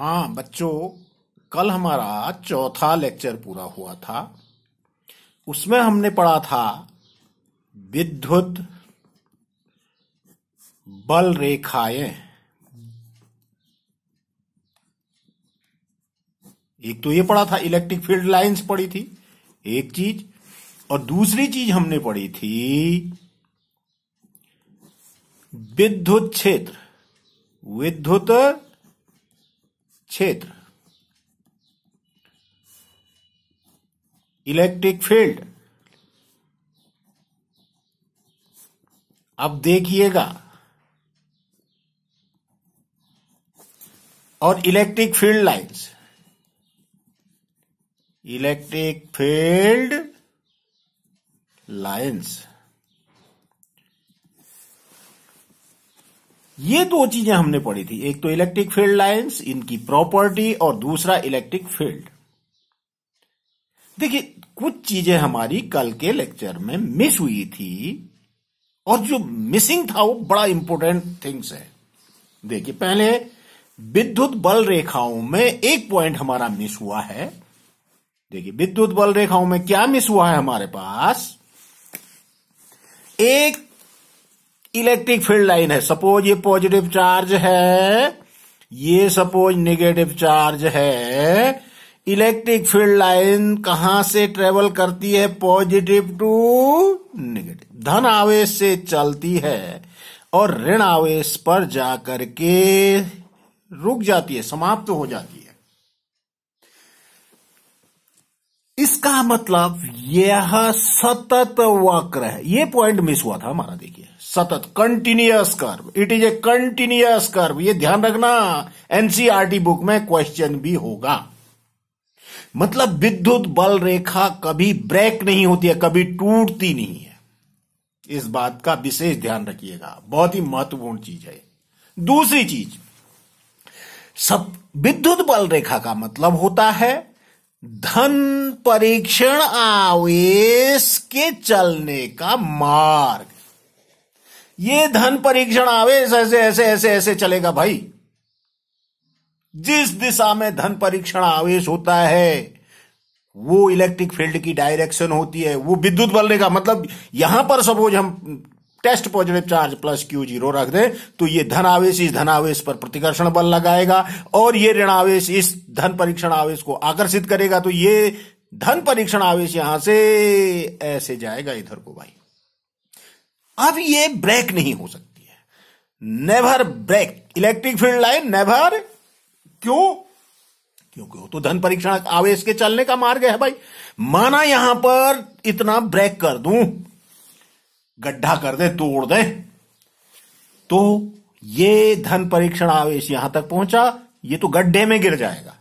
हाँ बच्चों कल हमारा चौथा लेक्चर पूरा हुआ था उसमें हमने पढ़ा था विद्युत बल रेखाएं एक तो ये पढ़ा था इलेक्ट्रिक फील्ड लाइंस पढ़ी थी एक चीज और दूसरी चीज हमने पढ़ी थी विद्युत क्षेत्र विद्युत क्षेत्र इलेक्ट्रिक फील्ड अब देखिएगा और electric field lines electric field lines ये दो चीजें हमने पढ़ी थी एक तो इलेक्ट्रिक फील्ड लाइंस इनकी प्रॉपर्टी और दूसरा इलेक्ट्रिक फील्ड देखिए कुछ चीजें हमारी कल के लेक्चर में मिस हुई थी और जो मिसिंग था वो बड़ा इंपॉर्टेंट थिंग्स है देखिए पहले विद्युत बल रेखाओं में एक पॉइंट हमारा मिस हुआ है देखिए विद्युत बल रेखाओं में क्या मिस हुआ है हमारे पास एक इलेक्ट्रिक फील्ड लाइन है सपोज ये पॉजिटिव चार्ज है ये सपोज निगेटिव चार्ज है इलेक्ट्रिक फील्ड लाइन कहां से ट्रेवल करती है पॉजिटिव टू निगेटिव धन आवेश से चलती है और ऋण आवेश पर जाकर के रुक जाती है समाप्त तो हो जाती है इसका मतलब यह सतत वक्र है यह पॉइंट मिस हुआ था हमारा देखिए सतत continuous curve it is a continuous curve ये ध्यान रखना एनसीआरटी बुक e में क्वेश्चन भी होगा मतलब विद्युत बल रेखा कभी ब्रेक नहीं होती है कभी टूटती नहीं है इस बात का विशेष ध्यान रखिएगा बहुत ही महत्वपूर्ण चीज है दूसरी चीज सब विद्युत बल रेखा का मतलब होता है धन परीक्षण आवेश के चलने का मार्ग ये धन परीक्षण आवेश ऐसे ऐसे ऐसे ऐसे चलेगा भाई जिस दिशा में धन परीक्षण आवेश होता है वो इलेक्ट्रिक फील्ड की डायरेक्शन होती है वो विद्युत बलने का मतलब यहां पर सपोज हम test positive charge plus Q zero रख दें तो ये आवेश इस धन आवेश पर प्रतिकर्षण बल लगाएगा और ये आवेश इस धन परीक्षण आवेश को आकर्षित करेगा तो ये धन परीक्षण आवेश यहां से ऐसे जाएगा इधर को भाई अब ये ब्रेक नहीं हो सकती है never break electric field line never क्यों क्योंकि वो तो धन परीक्षण आवेश के चलने का मार्ग है भाई माना यहां पर इतना ब्रेक कर दूं गड्ढा कर दे तोड़ दे तो ये धन परीक्षण आवेश यहां तक पहुंचा ये तो गड्ढे में गिर जाएगा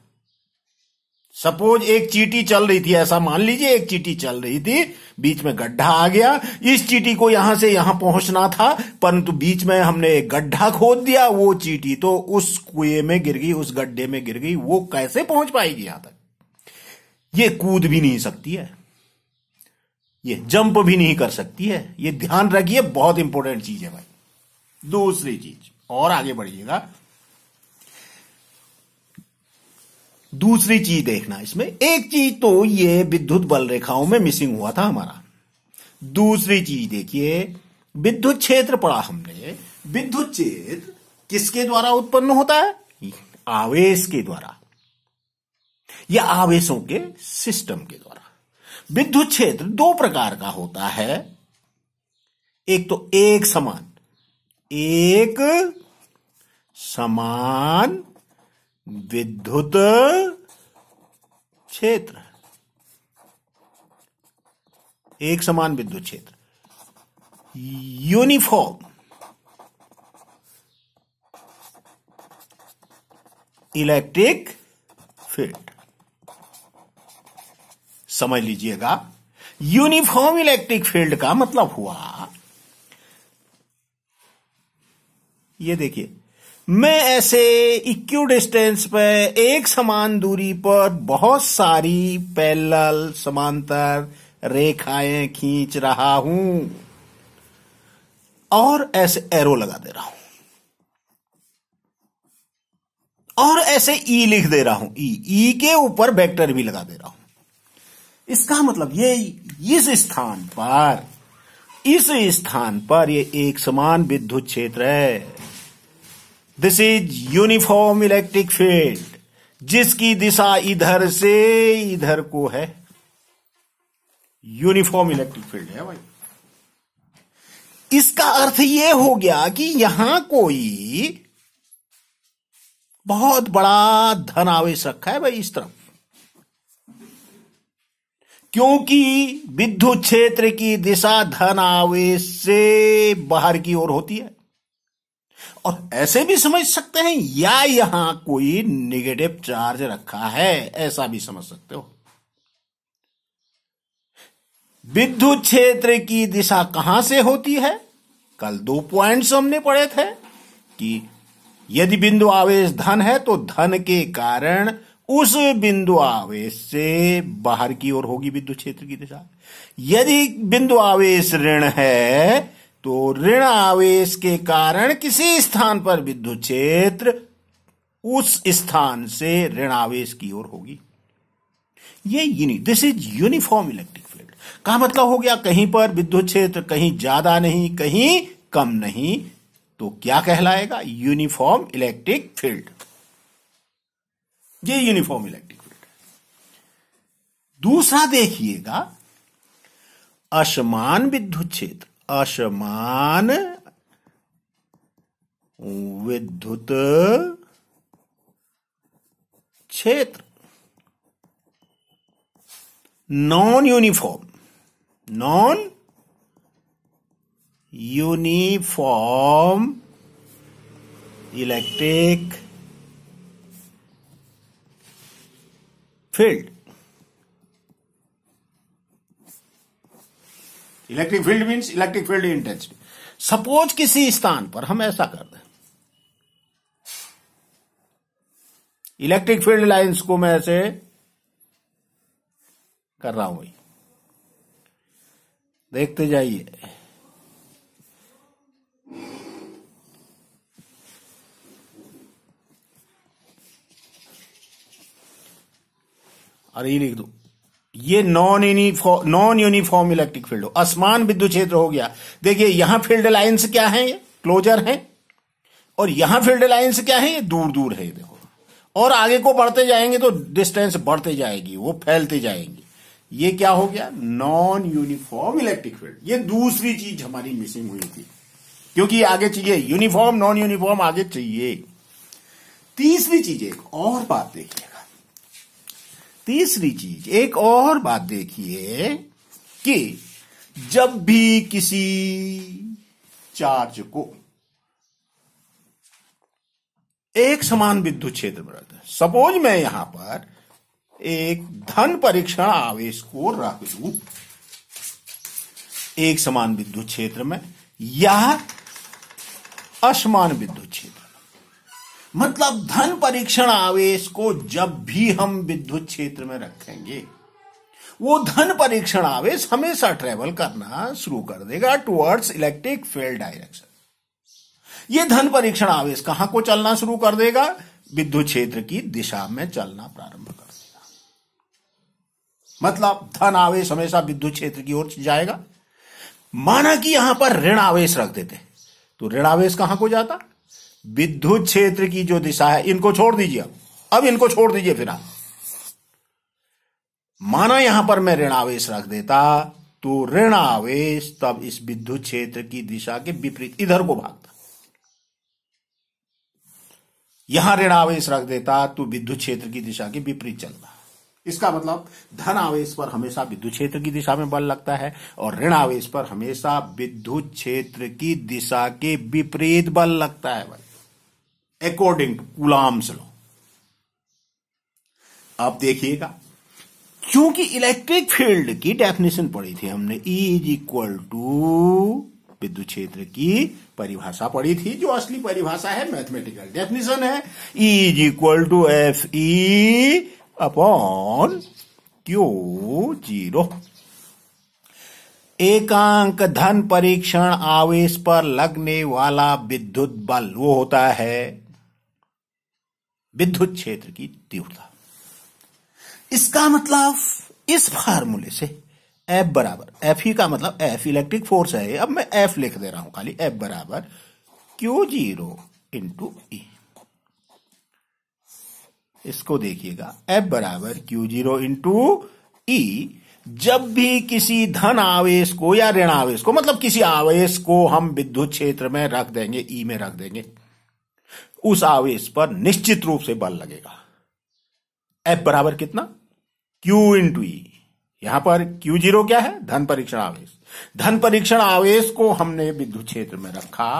सपोज एक चीटी चल रही थी ऐसा मान लीजिए एक चीटी चल रही थी बीच में गड्ढा आ गया इस चीटी को यहां से यहां पहुंचना था परंतु बीच में हमने एक गड्ढा खोद दिया वो चीटी तो उस कुएं में गिर गई उस गड्ढे में गिर गई वो कैसे पहुंच पाएगी यहां तक ये कूद भी नहीं सकती है ये जंप भी नहीं कर सकती है ये ध्यान रखिए बहुत इंपॉर्टेंट चीज है भाई दूसरी चीज और आगे बढ़िएगा दूसरी चीज देखना इसमें एक चीज तो ये विद्युत बल रेखाओं में मिसिंग हुआ था हमारा दूसरी चीज देखिए विद्युत क्षेत्र पढ़ा हमने विद्युत क्षेत्र किसके द्वारा उत्पन्न होता है आवेश के द्वारा या आवेशों के सिस्टम के द्वारा विद्युत क्षेत्र दो प्रकार का होता है एक तो एक समान एक समान विद्युत क्षेत्र एक समान विद्युत क्षेत्र यूनिफॉर्म इलेक्ट्रिक फील्ड समझ लीजिएगा यूनिफॉर्म इलेक्ट्रिक फील्ड का मतलब हुआ ये देखिए मैं ऐसे इक्यू डिस्टेंस पर एक समान दूरी पर बहुत सारी पैरेलल समांतर रेखाएं खींच रहा हूं और ऐसे एरो लगा दे रहा हूं और ऐसे ई e लिख दे रहा हूं ई e, ई e के ऊपर वेक्टर भी लगा दे रहा हूं इसका मतलब ये इस स्थान पर इस स्थान पर ये एक समान विद्युत क्षेत्र है this is uniform electric field जिसकी दिशा इधर से इधर को है यूनिफॉर्म इलेक्ट्रिक फील्ड है भाई इसका अर्थ यह हो गया कि यहां कोई बहुत बड़ा धन आवेश रखा है भाई इस तरफ क्योंकि विद्युत क्षेत्र की दिशा धन आवेश से बाहर की ओर होती है और ऐसे भी समझ सकते हैं या यहां कोई निगेटिव चार्ज रखा है ऐसा भी समझ सकते हो विद्युत क्षेत्र की दिशा कहां से होती है कल दो पॉइंट्स हमने पढ़े थे कि यदि बिंदु आवेश धन है तो धन के कारण उस बिंदु आवेश से बाहर की ओर होगी विद्युत क्षेत्र की दिशा यदि बिंदु आवेश ऋण है तो ऋण आवेश के कारण किसी स्थान पर विद्युत क्षेत्र उस स्थान से ऋण आवेश की ओर होगी ये unique this is uniform electric field का मतलब हो गया कहीं पर विद्युत क्षेत्र कहीं ज्यादा नहीं कहीं कम नहीं तो क्या कहलाएगा यूनिफॉर्म इलेक्ट्रिक फील्ड ये यूनिफॉर्म इलेक्ट्रिक फील्ड है दूसरा देखिएगा असमान विद्युत क्षेत्र असमान विद्युत क्षेत्र non uniform non uniform electric field electric field means electric field intensity suppose किसी स्थान पर हम ऐसा कर दें इलेक्ट्रिक फील्ड लाइंस को मैं ऐसे कर रहा हूं भाई देखते जाइए और ये लिख दो ये non uniform non uniform electric field हो असमान विद्युत क्षेत्र हो गया देखिए यहां फील्ड लाइन्स क्या है क्लोजर है और यहां फील्ड लाइन्स क्या है दूर दूर है देखो और आगे को बढ़ते जाएंगे तो डिस्टेंस बढ़ते जाएगी वो फैलते जाएंगे ये क्या हो गया नॉन यूनिफॉर्म इलेक्ट्रिक फील्ड ये दूसरी चीज हमारी मिसिंग हुई थी क्योंकि आगे चाहिए यूनिफॉर्म नॉन यूनिफॉर्म आगे चाहिए तीसरी चीज एक और बात देखिए तीसरी चीज एक और बात देखिए कि जब भी किसी चार्ज को एक समान विद्युत क्षेत्र बनाता है सपोज मैं यहां पर एक धन परीक्षण आवेश को रख दू एक समान विद्युत क्षेत्र में या असमान विद्युत क्षेत्र मतलब धन परीक्षण आवेश को जब भी हम विद्युत क्षेत्र में रखेंगे वो धन परीक्षण आवेश हमेशा ट्रेवल करना शुरू कर देगा टुवर्ड्स इलेक्ट्रिक फील्ड डायरेक्शन ये धन परीक्षण आवेश कहां को चलना शुरू कर देगा विद्युत क्षेत्र की दिशा में चलना प्रारंभ कर देगा मतलब धन आवेश हमेशा विद्युत क्षेत्र की ओर जाएगा माना कि यहां पर ऋण आवेश रख देते तो ऋण आवेश कहां को जाता विद्युत क्षेत्र की जो दिशा है इनको छोड़ दीजिए अब इनको छोड़ दीजिए फिर आप माना यहां पर मैं ऋण आवेश रख देता तो आवेश तब इस विद्युत क्षेत्र की दिशा के विपरीत इधर को भागता यहां ऋण आवेश रख देता तो विद्युत क्षेत्र की दिशा के विपरीत चलता इसका मतलब धन आवेश पर हमेशा विद्युत क्षेत्र की दिशा में बल लगता है और ऋण आवेश पर हमेशा विद्युत क्षेत्र की दिशा के विपरीत बल लगता है भाई अकॉर्डिंग टू गुलाम्स लॉ आप देखिएगा क्योंकि इलेक्ट्रिक फील्ड की डेफिनेशन पढ़ी थी हमने ई इज इक्वल टू विद्युत क्षेत्र की परिभाषा पढ़ी थी जो असली परिभाषा है मैथमेटिकल डेफिनेशन है E is equal to F E upon Q zero एकांक धन परीक्षण आवेश पर लगने वाला विद्युत बल वो होता है विद्युत क्षेत्र की तीव्रता इसका मतलब इस फार्मूले से एफ बराबर एफ ही का मतलब एफ इलेक्ट्रिक फोर्स है अब मैं एफ लिख दे रहा हूं खाली एफ बराबर क्यू जीरो इंटू ई इसको देखिएगा एफ बराबर क्यू जीरो इंटू ई जब भी किसी धन आवेश को या ऋण आवेश को मतलब किसी आवेश को हम विद्युत क्षेत्र में रख देंगे ई e में रख देंगे उस आवेश पर निश्चित रूप से बल लगेगा एफ बराबर कितना क्यू इन टू यहां पर क्यू जीरो क्या है धन परीक्षण आवेश धन परीक्षण आवेश को हमने विद्युत क्षेत्र में रखा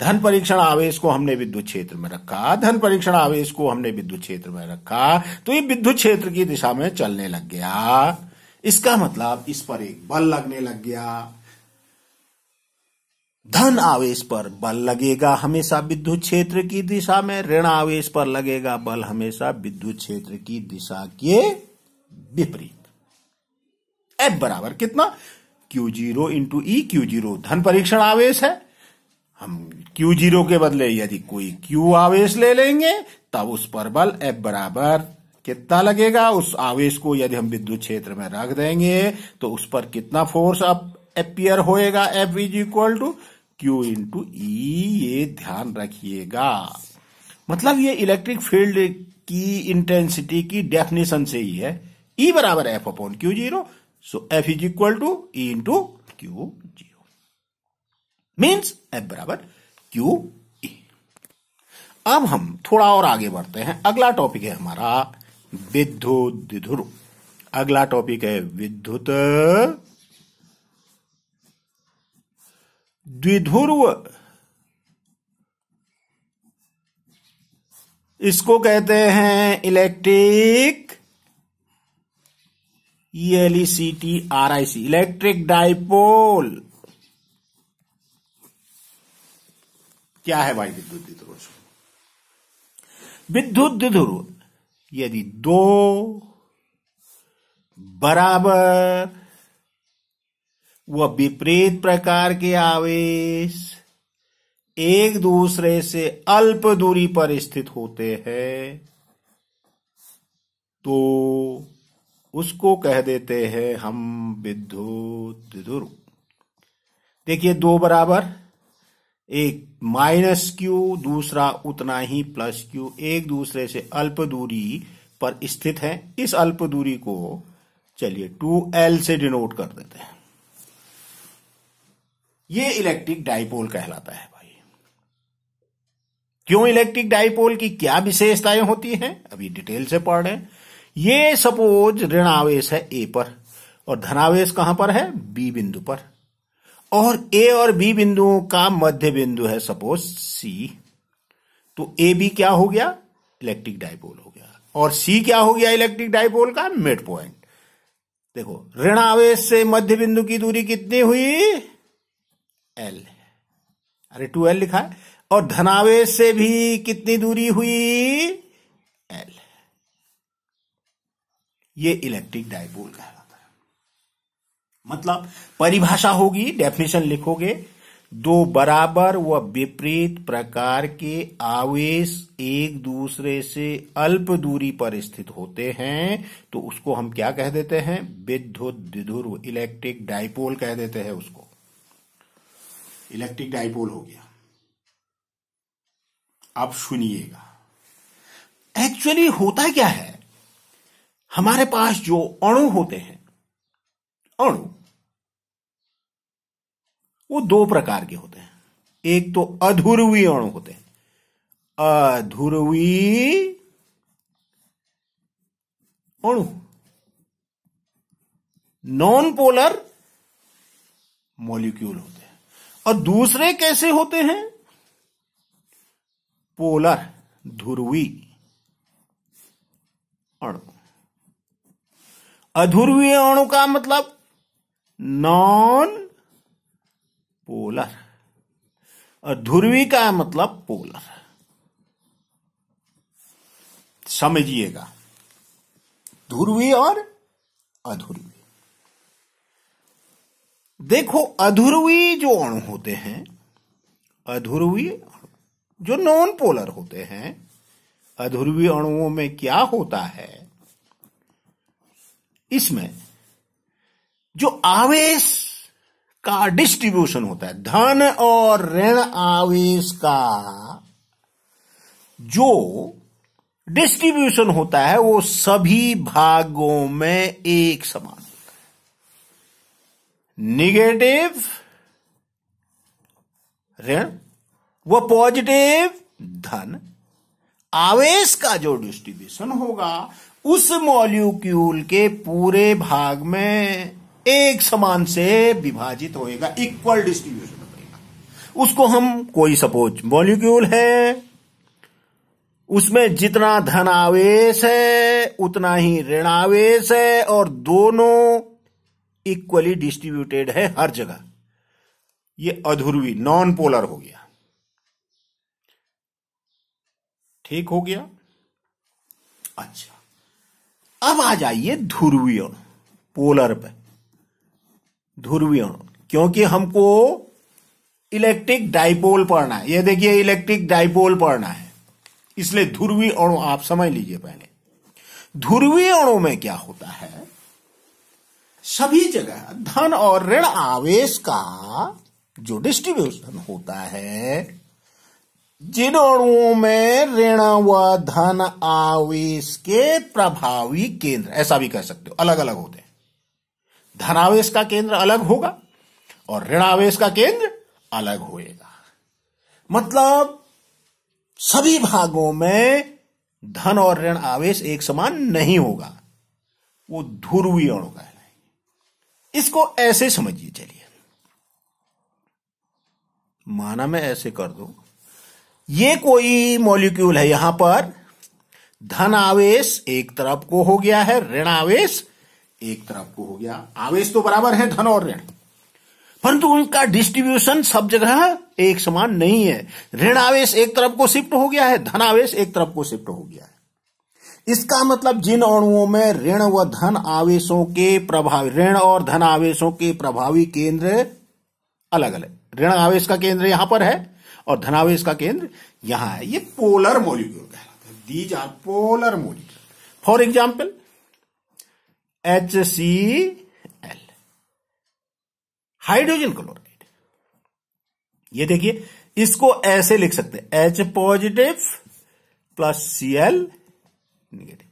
धन परीक्षण आवेश को हमने विद्युत क्षेत्र में रखा धन परीक्षण आवेश को हमने विद्युत क्षेत्र में रखा तो ये विद्युत क्षेत्र की दिशा में चलने लग गया इसका मतलब इस पर एक बल लगने लग गया धन आवेश पर बल लगेगा हमेशा विद्युत क्षेत्र की दिशा में ऋण आवेश पर लगेगा बल हमेशा विद्युत क्षेत्र की दिशा के विपरीत एफ बराबर कितना Q zero into E Q zero धन परीक्षण आवेश है हम क्यू जीरो के बदले यदि कोई क्यू आवेश ले लेंगे तब उस पर बल एफ बराबर कितना लगेगा उस आवेश को यदि हम विद्युत क्षेत्र में रख देंगे तो उस पर कितना फोर्स अब एपियर होएगा F is equal to Q into E ये ध्यान रखिएगा मतलब ये इलेक्ट्रिक फील्ड की इंटेंसिटी की डेफिनेशन से ही है ई e बराबर F upon Q zero so F is equal to E into Q zero means F बराबर क्यू ई e. अब हम थोड़ा और आगे बढ़ते हैं अगला टॉपिक है हमारा विद्युत अगला टॉपिक है विद्युत द्विध्रुव इसको कहते हैं electric E C T R I C electric dipole क्या है भाई विद्युत द्विध्रुव विद्युत द्विध्रुव यदि दो बराबर वह विपरीत प्रकार के आवेश एक दूसरे से अल्प दूरी पर स्थित होते हैं तो उसको कह देते हैं हम विद्युत ध्रुव देखिए दो बराबर एक माइनस क्यू दूसरा उतना ही प्लस क्यू एक दूसरे से अल्प दूरी पर स्थित है इस अल्प दूरी को चलिए टू एल से डिनोट कर देते हैं ये इलेक्ट्रिक डाइपोल कहलाता है भाई क्यों इलेक्ट्रिक डाइपोल की क्या विशेषताएं होती हैं अभी डिटेल से पढ़ रहे हैं ये सपोज ऋण आवेश है ए पर और धनावेश कहां पर है बी बिंदु पर और ए और बी बिंदुओं का मध्य बिंदु है सपोज सी तो ए बी क्या हो गया इलेक्ट्रिक डाइपोल हो गया और सी क्या हो गया इलेक्ट्रिक डाइपोल का मिड पॉइंट देखो ऋण आवेश से मध्य बिंदु की दूरी कितनी हुई एल अरे टू एल लिखा है और धनावेश से भी कितनी दूरी हुई एल ये इलेक्ट्रिक डायपोल कहलाता है मतलब परिभाषा होगी डेफिनेशन लिखोगे दो बराबर व विपरीत प्रकार के आवेश एक दूसरे से अल्प दूरी पर स्थित होते हैं तो उसको हम क्या कह देते हैं विद्युत विधुर इलेक्ट्रिक डायपोल कह देते हैं उसको इलेक्ट्रिक डाइपोल हो गया आप सुनिएगा एक्चुअली होता क्या है हमारे पास जो अणु होते हैं अणु वो दो प्रकार के होते हैं एक तो अधुरवी अणु होते हैं अधुरवी अणु नॉन पोलर मॉलिक्यूल होते हैं और दूसरे कैसे होते हैं पोलर ध्रुवी अणु अध्रुवीय अणु का मतलब नॉन पोलर और ध्रुवी का मतलब पोलर समझिएगा ध्रुवी और अध्रुवी देखो अधुरवी जो अणु होते हैं अधुरवी जो नॉन पोलर होते हैं अधुरवी अणुओं में क्या होता है इसमें जो आवेश का डिस्ट्रीब्यूशन होता है धन और ऋण आवेश का जो डिस्ट्रीब्यूशन होता है वो सभी भागों में एक समान निगेटिव ऋण व पॉजिटिव धन आवेश का जो डिस्ट्रीब्यूशन होगा उस मॉलिक्यूल के पूरे भाग में एक समान से विभाजित होएगा इक्वल डिस्ट्रीब्यूशन होगा उसको हम कोई सपोज मॉलिक्यूल है उसमें जितना धन आवेश है उतना ही ऋण आवेश है और दोनों इक्वली डिस्ट्रीब्यूटेड है हर जगह ये अधुर्वी नॉन पोलर हो गया ठीक हो गया अच्छा अब आ जाइए ध्रुवीय पोलर पे ध्रुवीय क्योंकि हमको इलेक्ट्रिक डाइपोल पढ़ना है ये देखिए इलेक्ट्रिक डाइपोल पढ़ना है इसलिए ध्रुवीय अणु आप समझ लीजिए पहले ध्रुवीय अणु में क्या होता है सभी जगह धन और ऋण आवेश का जो डिस्ट्रीब्यूशन होता है जिन अणुओं में ऋण व धन आवेश के प्रभावी केंद्र ऐसा भी कह सकते हो अलग अलग होते हैं धन आवेश का केंद्र अलग होगा और ऋण आवेश का केंद्र अलग होएगा मतलब सभी भागों में धन और ऋण आवेश एक समान नहीं होगा वो ध्रुवीय अणु का है इसको ऐसे समझिए चलिए माना मैं ऐसे कर दू ये कोई मॉलिक्यूल है यहां पर धन आवेश एक तरफ को हो गया है ऋण आवेश एक तरफ को हो गया आवेश तो बराबर है धन और ऋण परंतु उनका डिस्ट्रीब्यूशन सब जगह एक समान नहीं है ऋण आवेश एक तरफ को शिफ्ट हो गया है धन आवेश एक तरफ को शिफ्ट हो गया है इसका मतलब जिन अणुओं में ऋण व धन आवेशों के प्रभावी ऋण और धन आवेशों के प्रभावी केंद्र अलग अलग ऋण आवेश का केंद्र यहां पर है और धनावेश का केंद्र यहां है ये पोलर मोलिक्यूल कहलाता है these are polar molecule for example H C L hydrogen chloride ये देखिए इसको ऐसे लिख सकते हैं H positive plus C L negative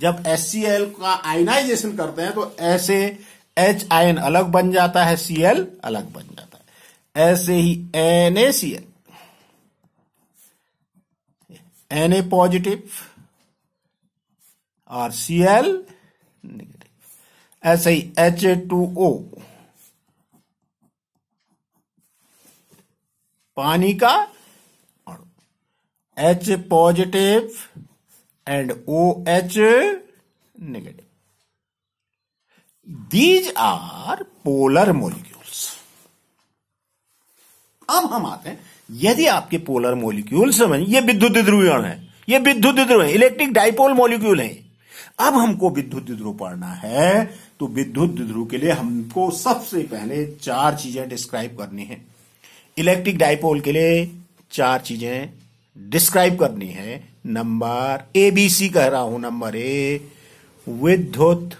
जब एस का आयनाइजेशन करते हैं तो ऐसे एच आयन अलग बन जाता है सी एल अलग बन जाता है ऐसे ही N A C L N A positive और सी एल निगेटिव ऐसे ही एच ए टू ओ पानी का H positive and O H negative these are polar molecules अब हम आते हैं यदि आपके पोलर मोलिक्यूल समझ ये विद्युत ध्रुवीण है ये विद्युत ध्रुव है इलेक्ट्रिक डाइपोल मोलिक्यूल है अब हमको विद्युत ध्रुव पढ़ना है तो विद्युत ध्रुव के लिए हमको सबसे पहले चार चीजें डिस्क्राइब करनी है इलेक्ट्रिक डाइपोल के लिए चार चीजें डिस्क्राइब करनी है नंबर ए बी सी कह रहा हूं नंबर ए विद्युत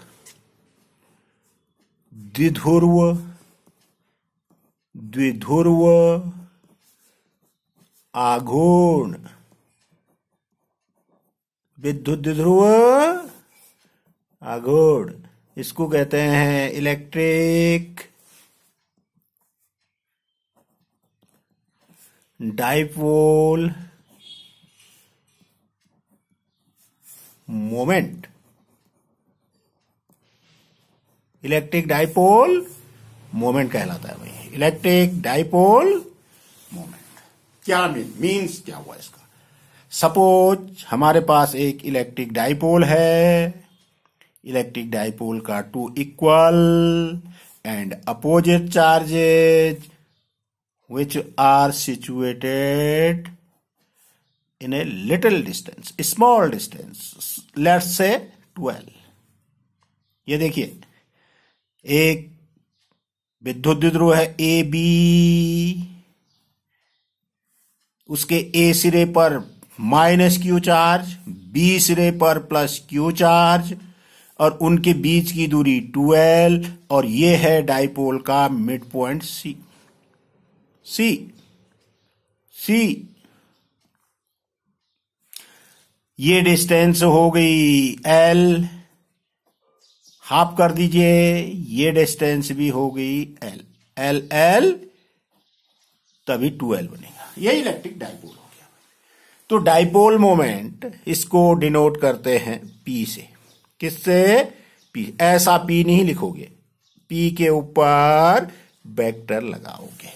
द्विध्रुव द्विध्रुव आघूर्ण विद्युत द्विध्रुव आघूर्ण इसको कहते हैं electric dipole moment electric dipole moment कहलाता है भाई इलेक्ट्रिक डायपोल मोमेंट क्या मीन मीन्स क्या हुआ इसका सपोज हमारे पास एक इलेक्ट्रिक डाइपोल है इलेक्ट्रिक डायपोल का two equal and opposite charges which are situated in a little distance small distance let's say 12 ye देखिए एक विद्युत द्विध्रुव है ए बी उसके ए सिरे पर माइनस क्यू चार्ज बी सिरे पर प्लस क्यू चार्ज और उनके बीच की दूरी 12 और ये है डाइपोल का मिड पॉइंट सी सी सी ये डिस्टेंस हो गई एल हाफ कर दीजिए ये डिस्टेंस भी हो गई एल एल एल तभी टू एल बनेगा ये इलेक्ट्रिक डाइपोल हो गया तो डाइपोल मोमेंट इसको डिनोट करते हैं पी से किससे पी ऐसा पी नहीं लिखोगे पी के ऊपर वेक्टर लगाओगे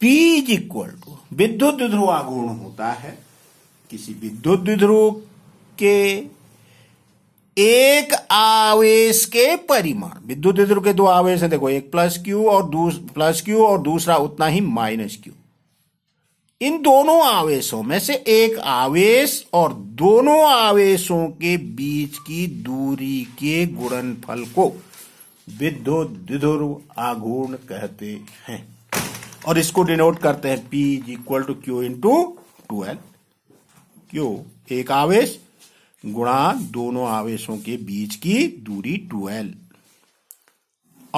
पी इज इक्वल टू विद्युत ध्रुवाघूर्ण होता है किसी विद्युत ध्रुव के एक आवेश के परिमाण विद्युत ध्रुव के दो आवेश है देखो एक प्लस क्यू और प्लस क्यू और दूसरा उतना ही माइनस क्यू इन दोनों आवेशों में से एक आवेश और दोनों आवेशों के बीच की दूरी के गुणनफल को विद्युत ध्रुव आघूर्ण कहते हैं और इसको डिनोट करते हैं P is equal to Q into L Q एक आवेश गुणा दोनों आवेशों के बीच की दूरी एल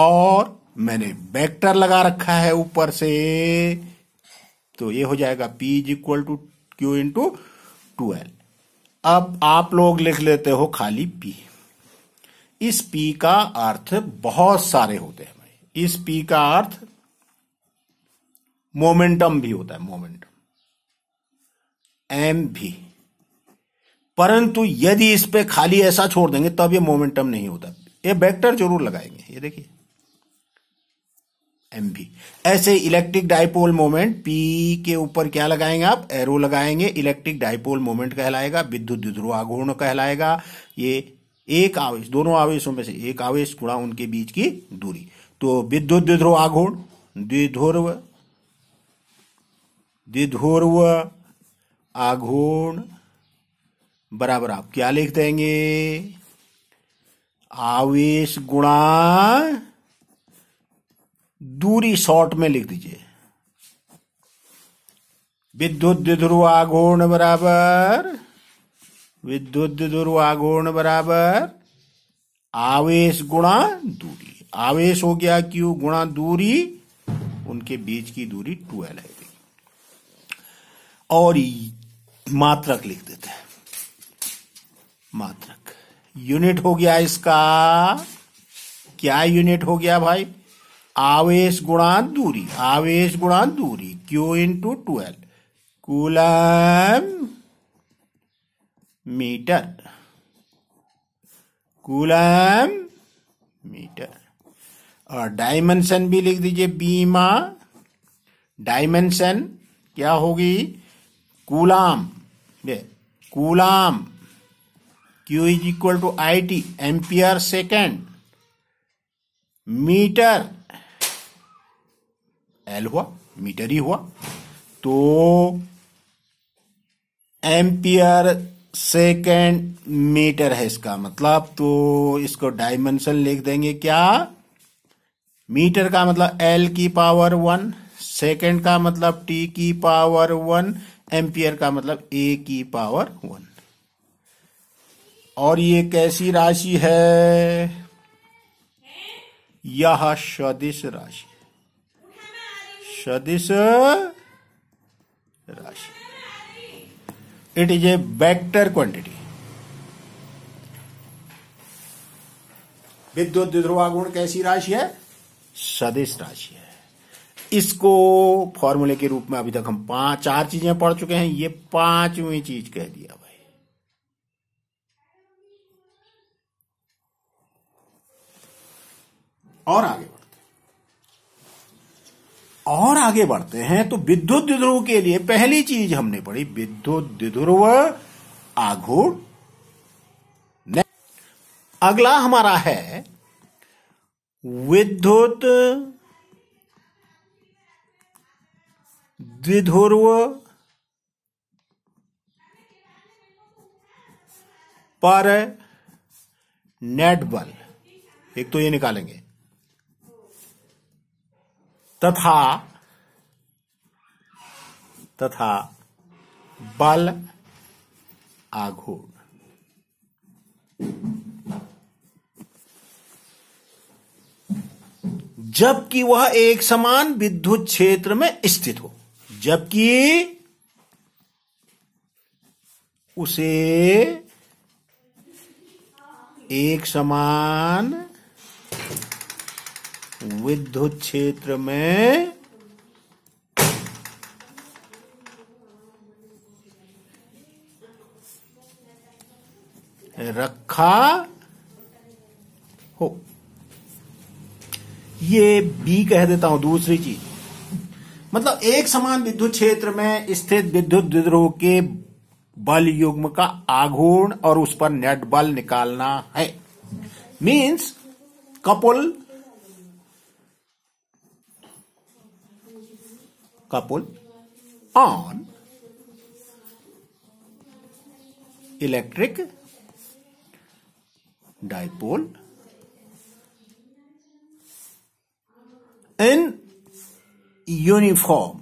और मैंने वेक्टर लगा रखा है ऊपर से तो ये हो जाएगा P is equal to Q into L अब आप लोग लिख लेते हो खाली पी इस पी का अर्थ बहुत सारे होते हैं भाई इस पी का अर्थ मोमेंटम भी होता है मोमेंटम एम भी परंतु यदि इस पे खाली ऐसा छोड़ देंगे तब ये मोमेंटम नहीं होता ये वेक्टर जरूर लगाएंगे ये देखिए एम भी ऐसे इलेक्ट्रिक डाइपोल मोमेंट पी के ऊपर क्या लगाएंगे आप एरो लगाएंगे इलेक्ट्रिक डायपोल मोमेंट कहलाएगा विद्युत ध्रुवाघूर्ण कहलाएगा ये एक आवेश दोनों आवेशों में से एक आवेश गुणा उनके बीच की दूरी तो विद्युत द्विध्रुव आघूर्ण द्विध्रुव दिधोर्व आघूर्ण बराबर आप क्या लिख देंगे आवेश गुणा दूरी शॉर्ट में लिख दीजिए विद्युत दिध्रुव आघूर्ण बराबर विद्युत ध्रुव आघूर्ण बराबर आवेश गुणा दूरी आवेश हो गया क्यू गुणा दूरी उनके बीच की दूरी ट्वेल्व है और मात्रक लिख देते हैं मात्रक यूनिट हो गया इसका क्या यूनिट हो गया भाई आवेश गुणान दूरी आवेश गुणान दूरी Q into twelve coulomb metre coulomb metre और डायमेंशन भी लिख दीजिए बीमा डायमेंशन क्या होगी coulomb coulomb Q is equal to I T ampere second metre L हुआ मीटर ही हुआ तो एम्पियर सेकेंड मीटर है इसका मतलब तो इसको डायमेंशन लिख देंगे क्या मीटर का मतलब एल की पावर वन सेकेंड का मतलब टी की पावर वन एम्पियर का मतलब ए की पावर वन और ये कैसी राशि है यह सदिश राशि सदिश राशि it is a vector quantity विद्युत ध्रुवागुण कैसी राशि है सदिश राशि है इसको फॉर्मूले के रूप में अभी तक हम पांच चार चीजें पढ़ चुके हैं ये पांचवी चीज कह दिया भाई और आगे बढ़ते और आगे बढ़ते हैं तो विद्युत ध्रुव के लिए पहली चीज हमने पढ़ी विद्युत द्विध्रुव आघूर्ण अगला हमारा है विद्युत द्विधुर्व पर नेट बल एक तो ये निकालेंगे तथा तथा बल आघूर्ण जबकि वह एक समान विद्युत क्षेत्र में स्थित हो जबकि उसे एक समान विद्युत क्षेत्र में रखा हो ये बी कह देता हूं दूसरी चीज मतलब एक समान विद्युत क्षेत्र में स्थित विद्युत द्विध्रुव के बल युग्म का आघूर्ण और उस पर नेट बल निकालना है means couple couple on electric dipole in uniform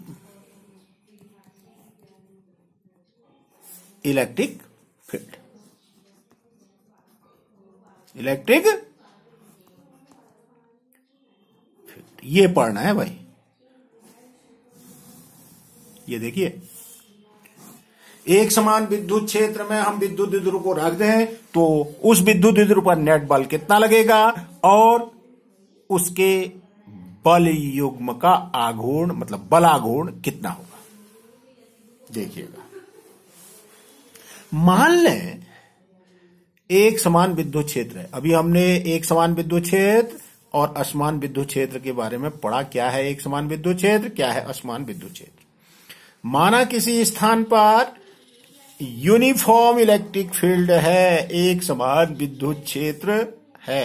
electric field electric field ये पढ़ना है भाई ये देखिए एक समान विद्युत क्षेत्र में हम विद्युत ध्रुव को रख दें तो उस विद्युत ध्रुव पर नेट बल कितना लगेगा और उसके बल युग्म का आघूर्ण मतलब बलाघूर्ण कितना होगा देखिएगा मान लें एक समान विद्युत क्षेत्र है अभी हमने एक समान विद्युत क्षेत्र और असमान विद्युत क्षेत्र के बारे में पढ़ा क्या है एक समान विद्युत क्षेत्र क्या है असमान विद्युत क्षेत्र माना किसी स्थान पर यूनिफॉर्म इलेक्ट्रिक फील्ड है एक समान विद्युत क्षेत्र है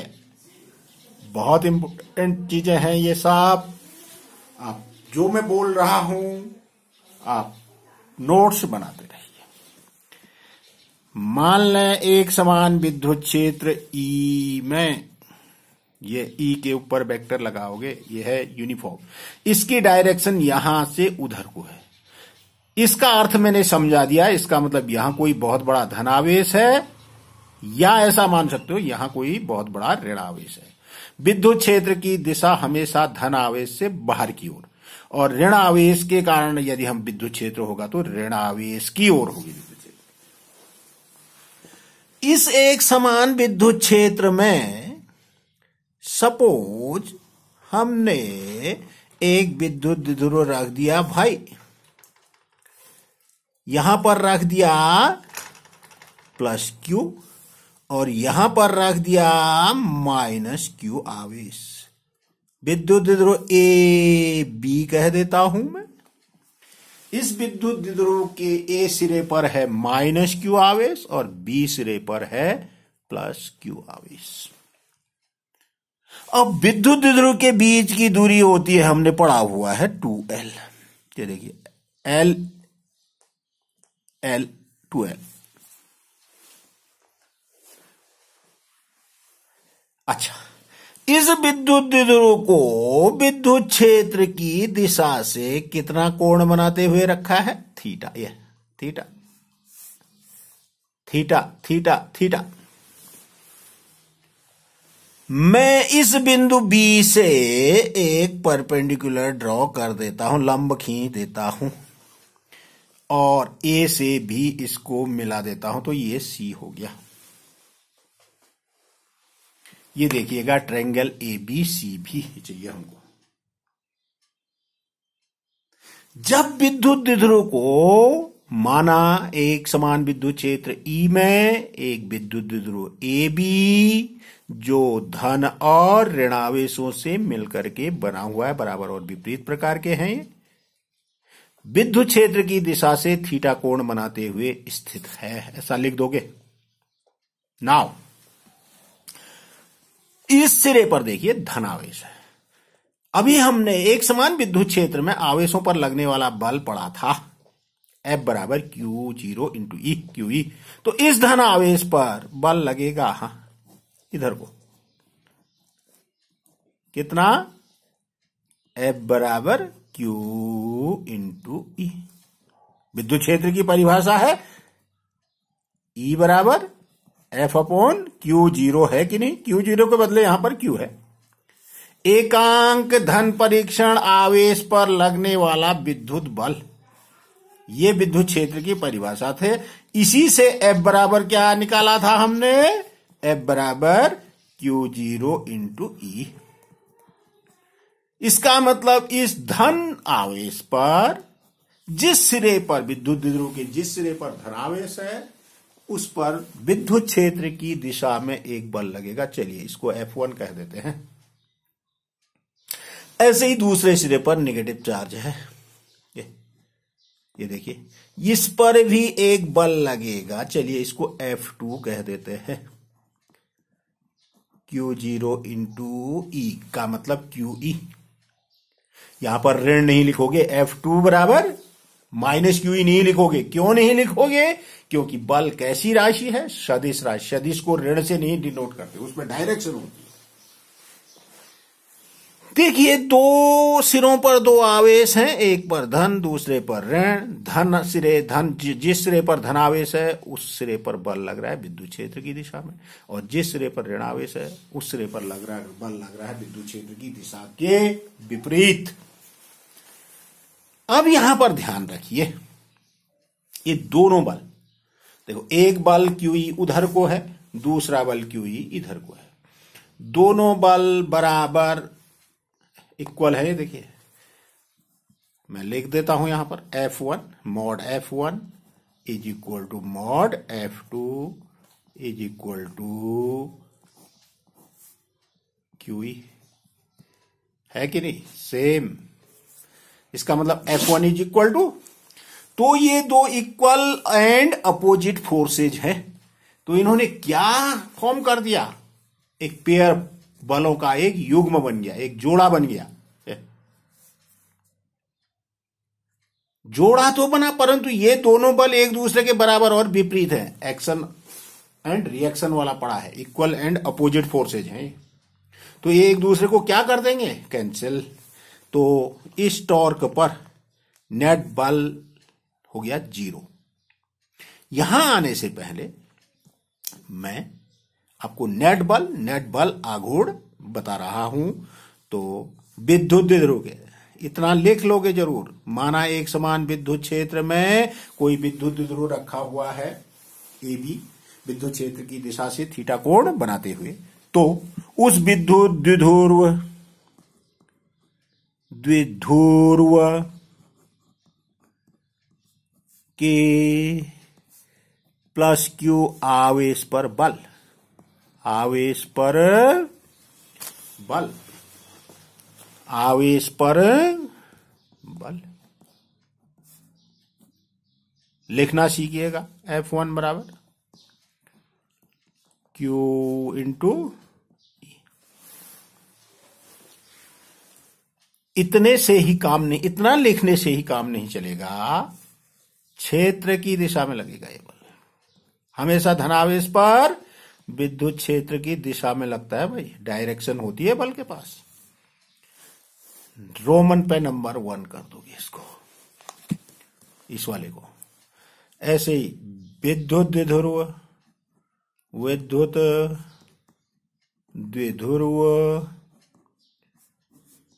बहुत इंपॉर्टेंट चीजें हैं ये सब आप जो मैं बोल रहा हूं आप नोट्स बनाते रहिए मान लें एक समान विद्युत क्षेत्र ई e में ये ई e के ऊपर वेक्टर लगाओगे ये है यूनिफॉर्म इसकी डायरेक्शन यहां से उधर को है इसका अर्थ मैंने समझा दिया इसका मतलब यहां कोई बहुत बड़ा धनावेश है या ऐसा मान सकते हो यहां कोई बहुत बड़ा ऋणावेश है विद्युत क्षेत्र की दिशा हमेशा धन आवेश से बाहर की ओर और ऋण आवेश के कारण यदि हम विद्युत क्षेत्र होगा तो ऋण आवेश की ओर होगी विद्युत क्षेत्र इस एक समान विद्युत क्षेत्र में सपोज हमने एक विद्युत ध्रुव रख दिया भाई यहां पर रख दिया प्लस क्यू और यहां पर रख दिया माइनस क्यू आवेश विद्युत विद्रोह ए बी कह देता हूं मैं इस विद्युत विद्रोह के ए सिरे पर है माइनस क्यू आवेश और बी सिरे पर है प्लस क्यू आवेश अब विद्युत विद्रोह के बीच की दूरी होती है हमने पढ़ा हुआ है टू एल ये देखिए एल एल टू एल अच्छा इस विद्युत द्विध्रुव को विद्युत क्षेत्र की दिशा से कितना कोण बनाते हुए रखा है थीटा यह थीटा थीटा थीटा थीटा मैं इस बिंदु बी से एक परपेंडिकुलर ड्रॉ कर देता हूं लंब खींच देता हूं और ए से भी इसको मिला देता हूं तो ये सी हो गया ये देखिएगा ट्रेंगल ए बी सी भी चाहिए हमको जब विद्युत द्विध्रुव को माना एक समान विद्युत क्षेत्र ई e में एक विद्युत द्विध्रुव ए बी जो धन और ऋणावेशों से मिलकर के बना हुआ है बराबर और विपरीत प्रकार के हैं विद्युत क्षेत्र की दिशा से थीटा कोण बनाते हुए स्थित है ऐसा लिख दोगे नाउ इस सिरे पर देखिए धनावेश है अभी हमने एक समान विद्युत क्षेत्र में आवेशों पर लगने वाला बल पड़ा था F बराबर Q zero into E Q E तो इस धन आवेश पर बल लगेगा हा इधर को कितना F बराबर क्यू इंटू ई विद्युत क्षेत्र की परिभाषा है E बराबर एफ अपॉन क्यू जीरो है कि नहीं क्यू जीरो के बदले यहां पर क्यू है एकांक धन परीक्षण आवेश पर लगने वाला विद्युत बल ये विद्युत क्षेत्र की परिभाषा थे इसी से एफ बराबर क्या निकाला था हमने एफ बराबर क्यू जीरो इंटू ई इसका मतलब इस धन आवेश पर जिस सिरे पर विद्युत विद्रोह के जिस सिरे पर धनावेश है उस पर विद्युत क्षेत्र की दिशा में एक बल लगेगा चलिए इसको एफ वन कह देते हैं ऐसे ही दूसरे सिरे पर निगेटिव चार्ज है ये ये देखिए इस पर भी एक बल लगेगा चलिए इसको एफ टू कह देते हैं क्यू जीरो इंटू ई का मतलब क्यू ई e। यहां पर ऋण नहीं लिखोगे एफ टू बराबर माइनस क्यू ही नहीं लिखोगे क्यों नहीं लिखोगे क्योंकि बल कैसी राशि है सदिश राशि सदिश को ऋण से नहीं डिनोट करते उसमें डायरेक्शन होती है देखिए दो सिरों पर दो आवेश हैं एक पर धन दूसरे पर ऋण धन सिरे धन जिस सिरे पर धन आवेश है उस सिरे पर बल लग रहा है विद्युत क्षेत्र की दिशा में और जिस सिरे पर ऋण आवेश है उस सिरे पर लग रहा है बल लग रहा है विद्युत क्षेत्र की दिशा के विपरीत अब यहां पर ध्यान रखिए ये दोनों बल देखो एक बल क्यूई उधर को है दूसरा बल क्यूई इधर को है दोनों बल बराबर इक्वल है देखिए मैं लिख देता हूं यहां पर F one mod F one is equal to mod F two is equal to Q है कि नहीं सेम इसका मतलब F one is equal to तो ये दो इक्वल एंड अपोजिट फोर्सेज है तो इन्होंने क्या फॉर्म कर दिया एक पेयर बलों का एक युग्म बन गया एक जोड़ा बन गया जोड़ा तो बना परंतु ये दोनों बल एक दूसरे के बराबर और विपरीत है एक्शन एंड रिएक्शन वाला पड़ा है इक्वल एंड अपोजिट फोर्सेज हैं तो ये एक दूसरे को क्या कर देंगे कैंसिल तो इस टॉर्क पर नेट बल हो गया जीरो यहां आने से पहले मैं आपको नेट बल नेट बल आघोड़ बता रहा हूं तो विद्युत ध्रुव इतना लिख लोगे जरूर माना एक समान विद्युत क्षेत्र में कोई विद्युत ध्रुव रखा हुआ है ए बी विद्युत क्षेत्र की दिशा से थीटा कोण बनाते हुए तो उस विद्युत ध्रुव द्विधूर्व के प्लस क्यू आवेश पर बल आवेश पर बल आवेश पर बल लिखना सीखिएगा F1 बराबर Q इंटू इतने से ही काम नहीं इतना लिखने से ही काम नहीं चलेगा क्षेत्र की दिशा में लगेगा ये बल हमेशा धनावेश पर विद्युत क्षेत्र की दिशा में लगता है भाई डायरेक्शन होती है बल के पास रोमन पे नंबर वन कर दोगे इसको इस वाले को ऐसे ही विद्युत द्विध्रुव विद्युत द्विध्रुव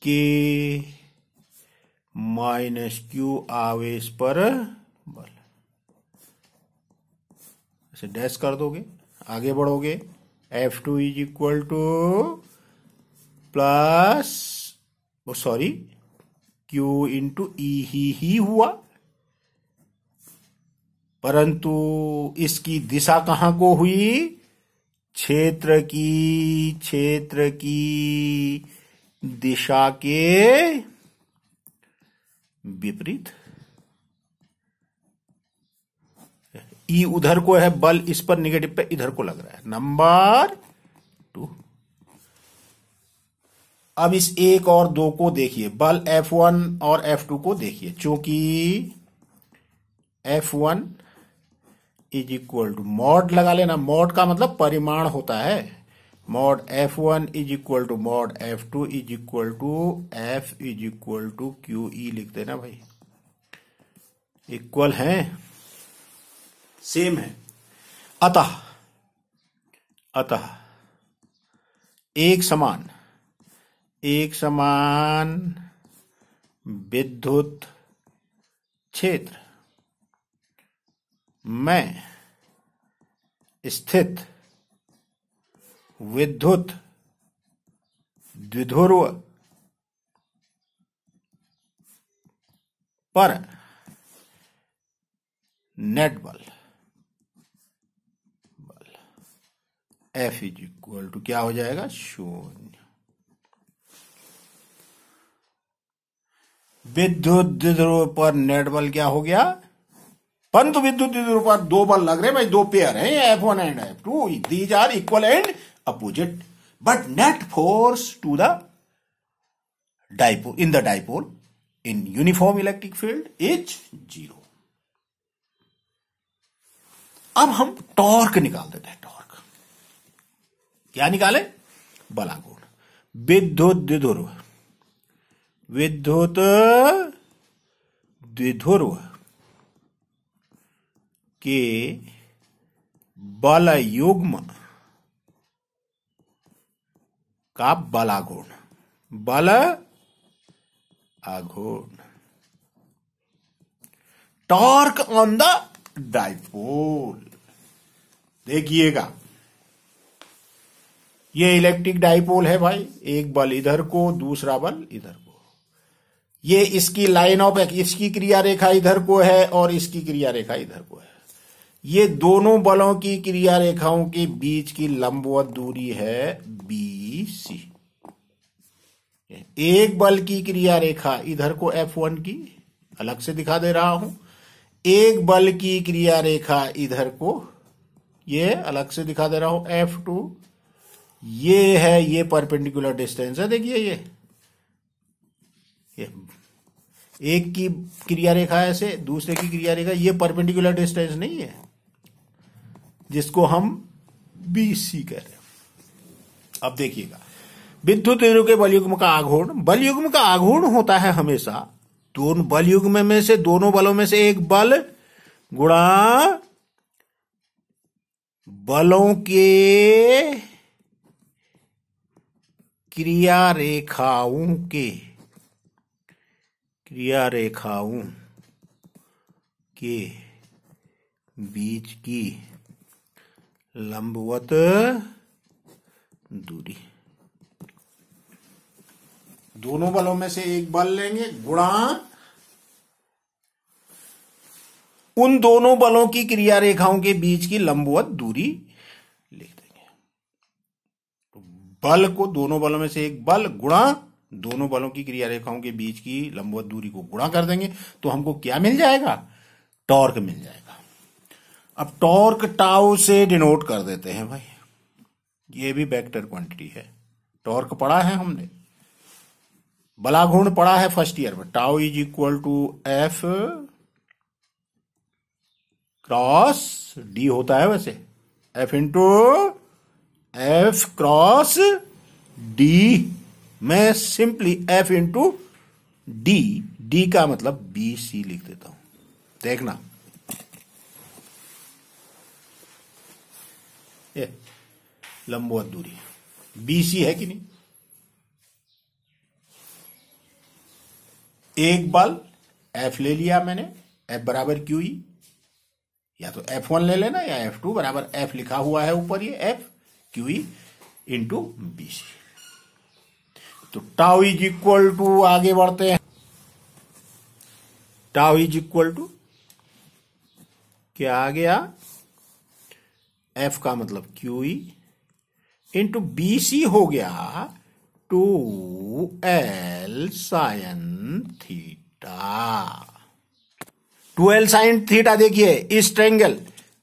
के माइनस क्यू आवेश पर बल इसे डैश कर दोगे आगे बढ़ोगे F two is equal to plus sorry Q into E ही ही हुआ परंतु इसकी दिशा कहां को हुई क्षेत्र की क्षेत्र की दिशा के विपरीत ई उधर को है बल इस पर निगेटिव पे इधर को लग रहा है नंबर टू अब इस एक और दो को देखिए बल एफ वन और एफ टू को देखिए चूंकि F one is equal to mod लगा लेना मॉड का मतलब परिमाण होता है mod f1 is equal to mod F two is equal to F is equal to Q E लिख देना भाई इक्वल है सेम है अतः अतः एक समान एक समान विद्युत क्षेत्र में स्थित विद्युत द्विध्रुव पर नेट बल बल एफ इज इक्वल टू क्या हो जाएगा शून्य विद्युत द्विध्रुव पर नेट बल क्या हो गया पंत विद्युत द्विध्रुव पर दो बल लग रहे हैं भाई दो पेयर हैं F one and F two these are equal and opposite but net force to the dipole in the dipole in uniform electric field is zero अब हम टॉर्क निकाल देते हैं टॉर्क क्या निकाले बलागोण विद्युत द्विधुर विद्युत द्विधुर के बल युग्म का बलागुण बल आघूर्ण टॉर्क ऑन द डाइपोल देखिएगा ये इलेक्ट्रिक डाइपोल है भाई एक बल इधर को दूसरा बल इधर को ये इसकी लाइन ऑफ इसकी क्रिया रेखा इधर को है और इसकी क्रिया रेखा इधर को है ये दोनों बलों की क्रिया रेखाओं के बीच की लंबवत दूरी है बी सी एक बल की क्रिया रेखा इधर को एफ वन की अलग से दिखा दे रहा हूं एक बल की क्रिया रेखा इधर को ये अलग से दिखा दे रहा हूं एफ टू ये है ये परपेंडिकुलर डिस्टेंस है देखिए ये एक की क्रिया रेखा ऐसे दूसरे की क्रिया रेखा ये परपेंडिकुलर डिस्टेंस नहीं है जिसको हम बीसी रहे हैं अब देखिएगा विद्युत युग के बलयुग्म का आघूर्ण बलयुग्म का आघूर्ण होता है हमेशा दोनों बलयुग्म में से दोनों बलों में से एक बल गुणा बलों के क्रिया रेखाओं के क्रिया रेखाओं के बीच की लंबवत दूरी दोनों बलों में से एक बल लेंगे गुणा उन दोनों बलों की क्रिया रेखाओं के बीच की लंबवत दूरी लिख देंगे तो बल को दोनों बलों में से एक बल गुणा दोनों बलों की क्रिया रेखाओं के बीच की लंबवत दूरी को गुणा कर देंगे तो हमको क्या मिल जाएगा टॉर्क मिल जाएगा अब टॉर्क टाउ से डिनोट कर देते हैं भाई ये भी वेक्टर क्वांटिटी है टॉर्क पढ़ा है हमने बलाघूर्ण पढ़ा है फर्स्ट ईयर में tau is equal to F cross D होता है वैसे F into F cross D मैं simply F into D D का मतलब बी सी लिख देता हूं देखना ये लंबवत दूरी बीसी है कि नहीं एक बल एफ ले लिया मैंने एफ बराबर क्यू ई e। या तो एफ वन ले लेना या एफ टू बराबर एफ लिखा हुआ है ऊपर ये F Q E into B C तो टाउ इज इक्वल टू आगे बढ़ते हैं टाउ इज इक्वल टू क्या आ गया एफ का मतलब क्यू इंटू बी सी हो गया two L sine theta two L sine theta देखिए इस ट्रेंगल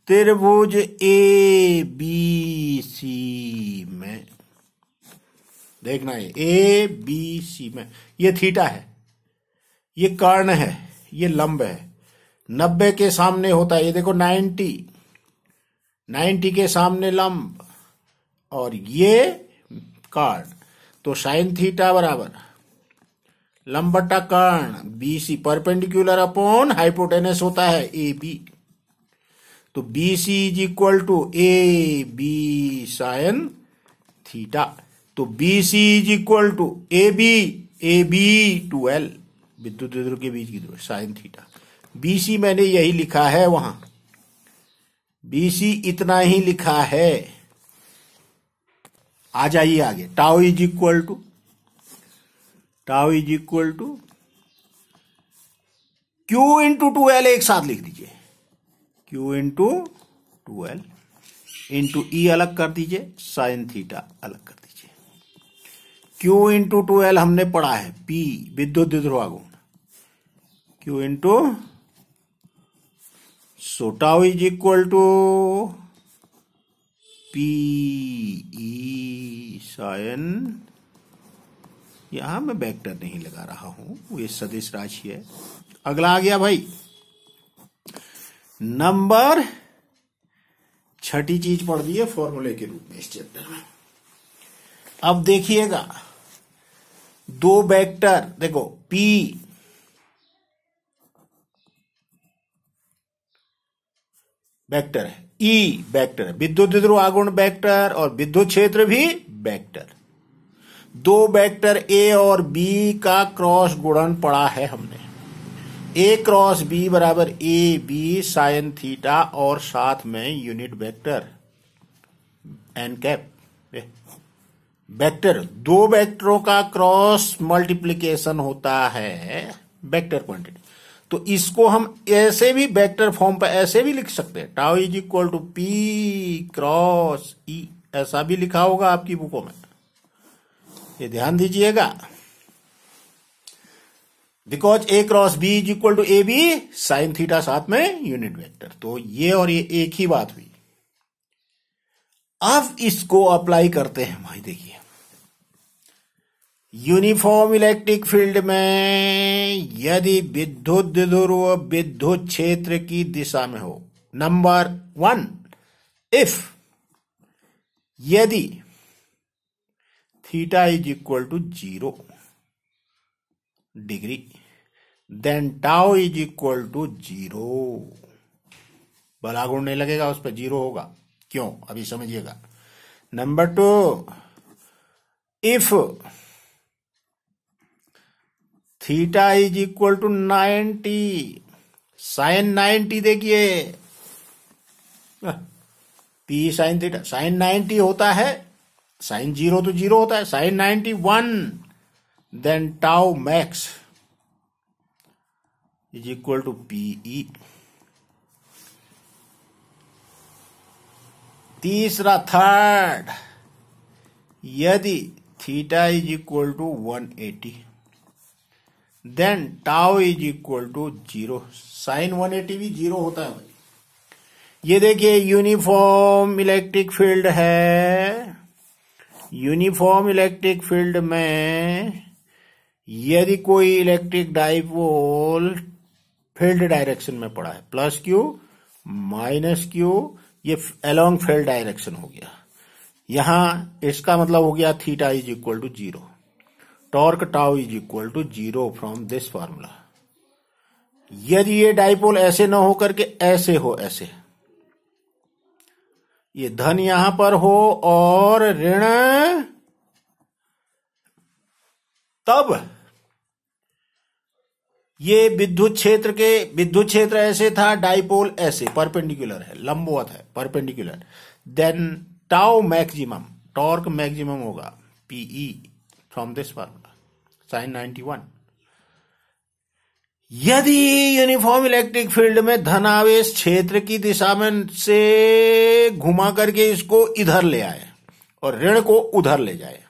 त्रिभुज ए बी सी में देखना है ए बी सी में ये थीटा है ये कर्ण है ये लंब है नब्बे के सामने होता है ये देखो नाइन्टी 90 के सामने लंब और ये कर्ण तो साइन थीटा बराबर लंबटा कर्ण B C perpendicular upon hypotenuse होता है ए बी तो B C is equal to A B sine theta तो B C is equal to A B A B two L विद्युत के बीच की दूरी साइन थीटा बी सी मैंने यही लिखा है वहां बीसी इतना ही लिखा है आ जाइए आगे tau is equal to tau is equal to Q into two L एक साथ लिख दीजिए Q into two L into E अलग कर दीजिए साइन थीटा अलग कर दीजिए क्यू इंटू टू एल हमने पढ़ा है पी विद्युत गुण Q into so tau is equal to P e sine यहां मैं वेक्टर नहीं लगा रहा हूं ये सदिश राशि है अगला आ गया भाई नंबर छठी चीज पढ़ दी है फॉर्मूले के रूप में इस चैप्टर में अब देखिएगा दो वेक्टर देखो पी बैक्टर है ई e बैक्टर है विद्युत ध्रुव आगुण बैक्टर और विद्युत क्षेत्र भी बैक्टर दो बैक्टर ए और बी का क्रॉस गुणन पड़ा है हमने ए क्रॉस बी बराबर ए बी साइन थीटा और साथ में unit vector N cap vector दो वेक्टरों का क्रॉस मल्टीप्लिकेशन होता है वेक्टर क्वांटिटी तो इसको हम ऐसे भी वेक्टर फॉर्म पर ऐसे भी लिख सकते हैं tau is equal to P cross E ऐसा भी लिखा होगा आपकी बुकों में ये ध्यान दीजिएगा because A cross B is equal to A B sine theta साथ में यूनिट वेक्टर तो ये और ये एक ही बात हुई अब इसको अप्लाई करते हैं भाई देखिए यूनिफॉर्म इलेक्ट्रिक फील्ड में यदि विद्युत ध्रुव विद्युत क्षेत्र की दिशा में हो नंबर वन इफ यदि theta is equal to zero degree then tau is equal to zero बलागुण गुण नहीं लगेगा उस पर जीरो होगा क्यों अभी समझिएगा number two if theta is equal to ninety sine ninety देखिए P sine theta sine ninety होता है साइन जीरो तो जीरो होता है sine ninety one then tau max is equal to P E तीसरा थर्ड यदि theta is equal to one eighty then tau is equal to zero sine one eighty भी zero होता है भाई ये देखिए यूनिफॉर्म इलेक्ट्रिक फील्ड है यूनिफॉर्म इलेक्ट्रिक फील्ड में यदि कोई इलेक्ट्रिक डाइपोल फील्ड डायरेक्शन में पड़ा है प्लस क्यू माइनस क्यू ये अलोंग फील्ड डायरेक्शन हो गया यहां इसका मतलब हो गया theta is equal to zero torque tau is equal to zero from this formula यदि ये डाइपोल ऐसे ना हो करके ऐसे हो ऐसे ये धन यहां पर हो और ऋण तब ये विद्युत क्षेत्र के विद्युत क्षेत्र ऐसे था डाइपोल ऐसे परपेंडिकुलर है लंबवत है perpendicular then tau maximum torque maximum होगा P E from this form sine 91 यदि यूनिफॉर्म इलेक्ट्रिक फील्ड में धनावेश क्षेत्र की दिशा में से घुमा करके इसको इधर ले आए और ऋण को उधर ले जाए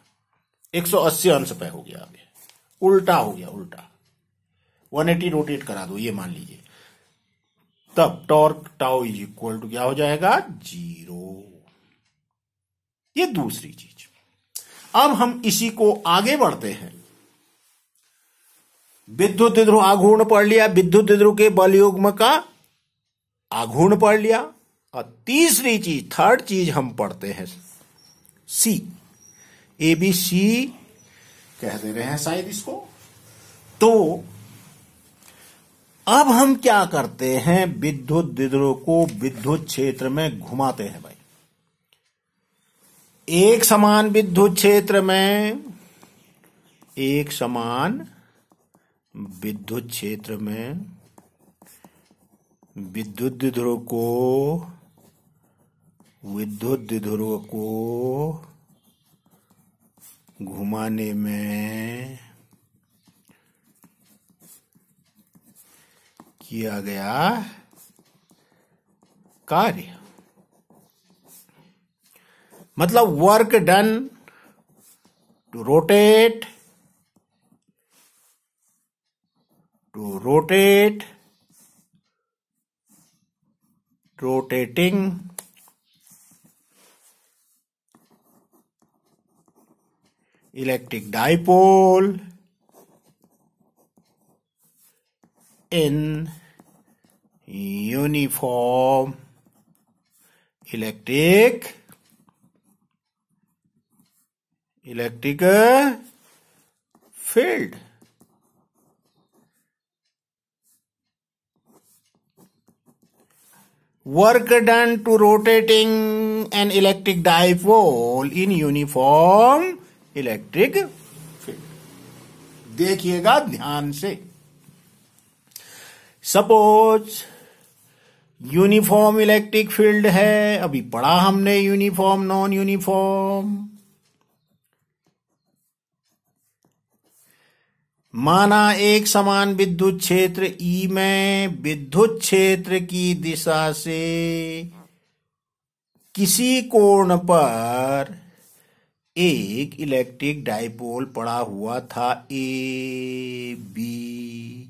180 अंश पे हो गया अभी उल्टा हो गया उल्टा 180 रोटेट करा दो ये मान लीजिए तब torque tau is equal to क्या हो जाएगा जीरो ये दूसरी चीज अब हम इसी को आगे बढ़ते हैं विद्युत द्विध्रुव आघूर्ण पढ़ लिया विद्युत द्विध्रुव के बल युग्म का आघूर्ण पढ़ लिया और तीसरी चीज थर्ड चीज हम पढ़ते हैं सी ए बी सी कह दे रहे हैं शायद इसको तो अब हम क्या करते हैं विद्युत द्विध्रुव को विद्युत क्षेत्र में घुमाते हैं भाई एक समान विद्युत क्षेत्र में एक समान विद्युत क्षेत्र में विद्युत ध्रुव को विद्युत ध्रुव को घुमाने में किया गया कार्य मतलब work done to rotate to rotate rotating electric dipole in uniform electric electric field work done to rotating an electric dipole in uniform electric field देखिएगा ध्यान से सपोज यूनिफॉर्म इलेक्ट्रिक फील्ड है अभी पढ़ा हमने यूनिफॉर्म नॉन यूनिफॉर्म माना एक समान विद्युत क्षेत्र ई में विद्युत क्षेत्र की दिशा से किसी कोण पर एक इलेक्ट्रिक डाइपोल पड़ा हुआ था ए बी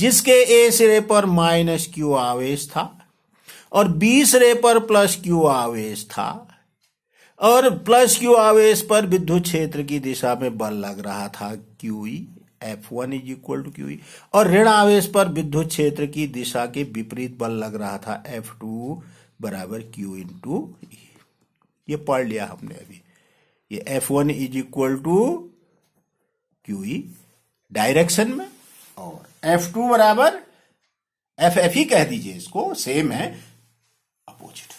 जिसके ए सिरे पर माइनस क्यू आवेश था और बी सिरे पर प्लस क्यू आवेश था और प्लस क्यू आवेश पर विद्युत क्षेत्र की दिशा में बल लग रहा था Q E F one is equal to Q और ऋण आवेश पर विद्युत क्षेत्र की दिशा के विपरीत बल लग रहा था एफ टू बराबर क्यू इन टू ये पढ़ लिया हमने अभी ये F one is equal to Q direction में और एफ टू बराबर एफ एफ ही कह दीजिए इसको सेम है अपोजिट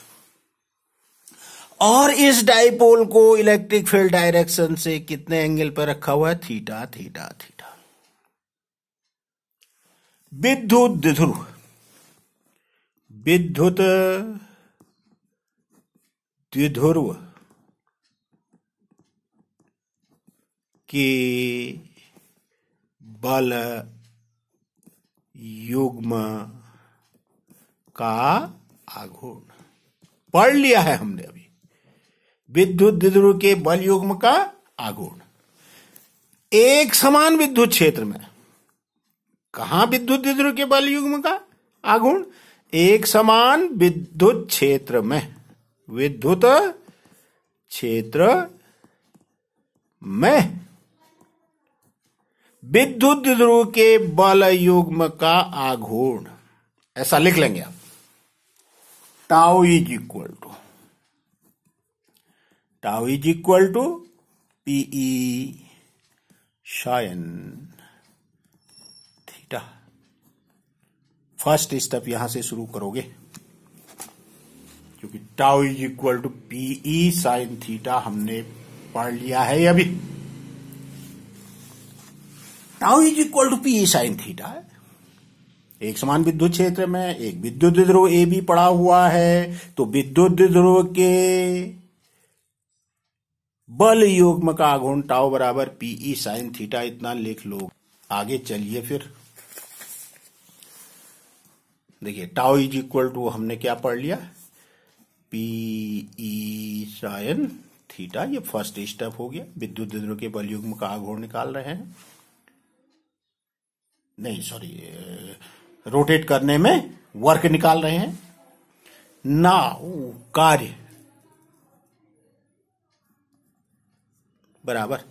और इस डाइपोल को इलेक्ट्रिक फील्ड डायरेक्शन से कितने एंगल पर रखा हुआ है थीटा थीटा थीटा विद्युत ध्रुव विद्युत द्विध्रुव के बल युग्म का आघूर्ण पढ़ लिया है हमने अभी विद्युत द्विध्रुव के बल युग्म का आघूर्ण एक समान विद्युत क्षेत्र में कहा विद्युत ध्रुव के बल युग्म का आगुण एक समान विद्युत क्षेत्र में विद्युत क्षेत्र में विद्युत ध्रुव के बल युग्म का आघूर्ण ऐसा लिख लेंगे आप tau is equal to tau is equal to P E sine first step यहां से शुरू करोगे क्योंकि tau is equal to PE sine theta हमने पढ़ लिया है अभी tau is equal to PE sine theta एक समान विद्युत क्षेत्र में एक विद्युत ध्रुव ए भी पड़ा हुआ है तो विद्युत ध्रुव के बल युग्म का आघूर्ण टाउ बराबर पीई साइन थीटा इतना लिख लो आगे चलिए फिर देखिए टाओ इज इक्वल टू हमने क्या पढ़ लिया पी ई साइन थीटा ये फर्स्ट स्टेप हो गया विद्युत द्रव्य के बलयुग्म का आघोर निकाल रहे हैं नहीं सॉरी रोटेट करने में वर्क निकाल रहे हैं ना कार्य बराबर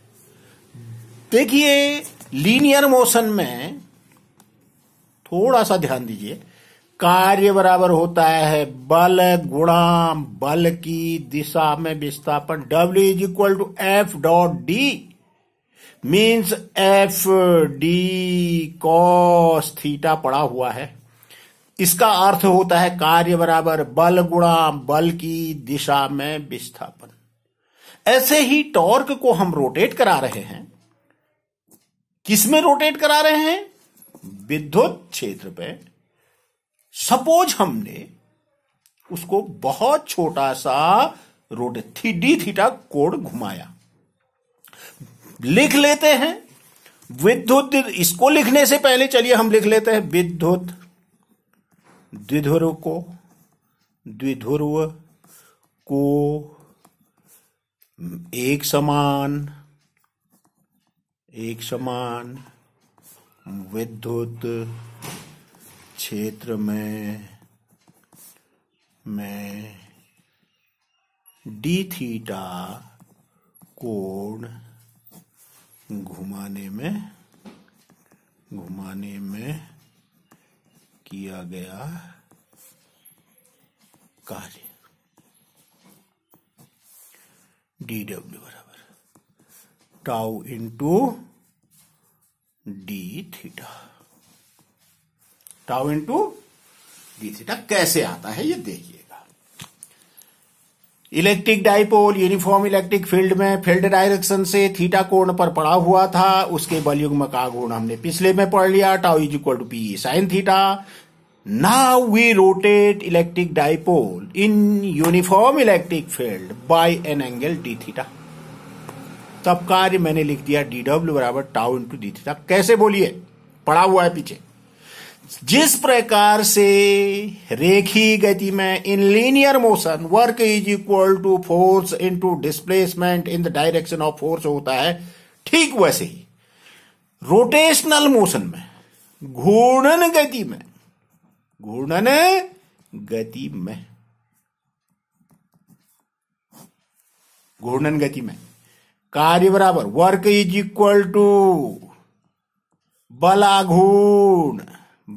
देखिए लीनियर मोशन में थोड़ा सा ध्यान दीजिए कार्य बराबर होता है बल गुणा बल की दिशा में विस्थापन W is equal to F dot D means F D cos theta पड़ा हुआ है इसका अर्थ होता है कार्य बराबर बल गुणा बल की दिशा में विस्थापन ऐसे ही टॉर्क को हम रोटेट करा रहे हैं किसमें रोटेट करा रहे हैं विद्युत क्षेत्र पे सपोज हमने उसको बहुत छोटा सा रोड थी डी थीटा कोड घुमाया लिख लेते हैं विद्युत इसको लिखने से पहले चलिए हम लिख लेते हैं विद्युत द्विध्रुव को द्विध्रुव को एक समान एक समान विद्युत क्षेत्र में मैं डी थीटा कोण घुमाने में घुमाने में किया गया कार्य डी डब्ल्यू बराबर tau into D theta tau into D theta कैसे आता है ये देखिएगा electric dipole uniform electric field में फील्ड डायरेक्शन से थीटा कोण पर पड़ा हुआ था उसके बलयुग्म का गुण हमने पिछले में पढ़ लिया tau is equal to P sine theta now we rotate electric dipole in uniform electric field by an angle D theta तब कार्य मैंने लिख दिया डब्ल्यू बराबर टाउ इंटू डी थीटा कैसे बोलिए पड़ा हुआ है पीछे जिस प्रकार से रेखी गति में in linear motion work is equal to force into displacement in the direction of force होता है ठीक वैसे ही रोटेशनल मोशन में घूर्णन गति में घूर्णन गति में घूर्णन गति में कार्य बराबर वर्क इज इक्वल टू बलाघूर्ण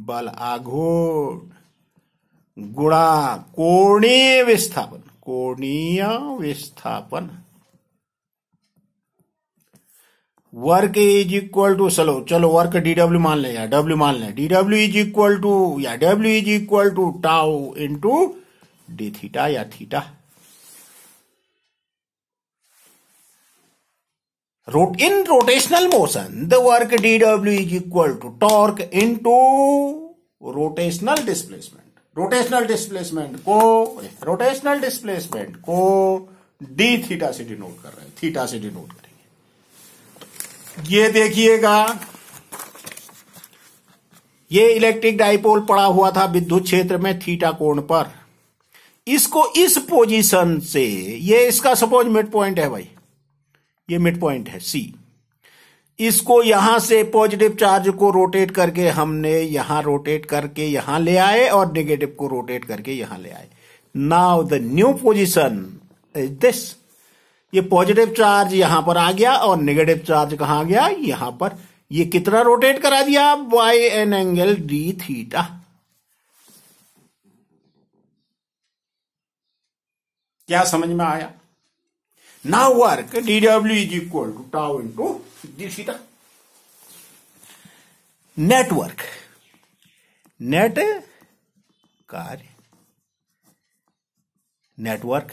बलाघोर गुणा कोणीय विस्थापन कोणीय विस्थापन वर्क इज इक्वल टू चलो चलो वर्क डीडब्ल्यू मान लें या डब्ल्यू मान लें डीडब्ल्यू इज इक्वल टू या W is equal to tau into D theta या theta in rotational motion, the work dW is equal to torque into rotational displacement. Rotational displacement को rotational displacement को d theta से denote कर रहे हैं theta से denote करेंगे ये देखिएगा ये इलेक्ट्रिक डाइपोल पड़ा हुआ था विद्युत क्षेत्र में थीटा कोण पर इसको इस पोजीशन से ये इसका सपोज मिड पॉइंट है भाई ये मिड पॉइंट है सी इसको यहां से पॉजिटिव चार्ज को रोटेट करके हमने यहां रोटेट करके यहां ले आए और नेगेटिव को रोटेट करके यहां ले आए now the new position is this ये पॉजिटिव चार्ज यहां पर आ गया और नेगेटिव चार्ज कहा गया यहां पर ये कितना रोटेट करा दिया by an angle D theta क्या समझ में आया Now work dW is equal to tau into d theta. Network. Net कार्य नेटवर्क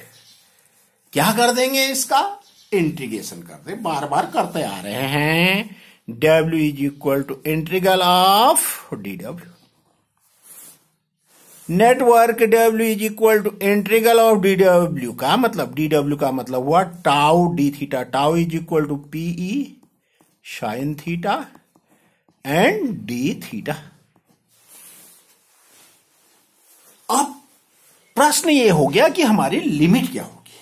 क्या कर देंगे इसका इंटीग्रेशन कर दे बार बार करते आ रहे हैं W is equal to integral of d W network W is equal to integral of d W का मतलब डी डब्ल्यू का मतलब हुआ tau d theta tau is equal to PE sine theta and d theta अब प्रश्न ये हो गया कि हमारी लिमिट क्या होगी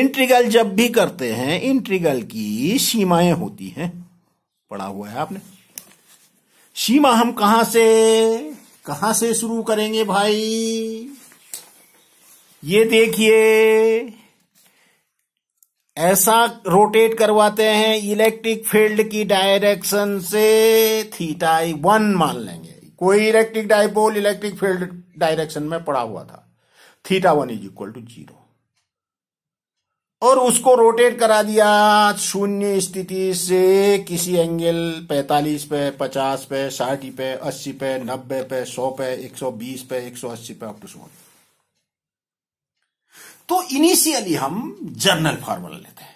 इंट्रीगल जब भी करते हैं इंट्रीगल की सीमाएं होती हैं पढ़ा हुआ है आपने सीमा हम कहां से कहां से शुरू करेंगे भाई ये देखिए ऐसा रोटेट करवाते हैं इलेक्ट्रिक फील्ड की डायरेक्शन से थीटा वन मान लेंगे कोई electric dipole electric field direction में पड़ा हुआ था theta one is equal to zero और उसको रोटेट करा दिया शून्य स्थिति से किसी एंगल 45 पे 50 पे 60 पे 80 पे 90 पे 100 पे 120 पे 180 पे अप टू सो तो इनिशियली हम जर्नल फॉर्मूला लेते हैं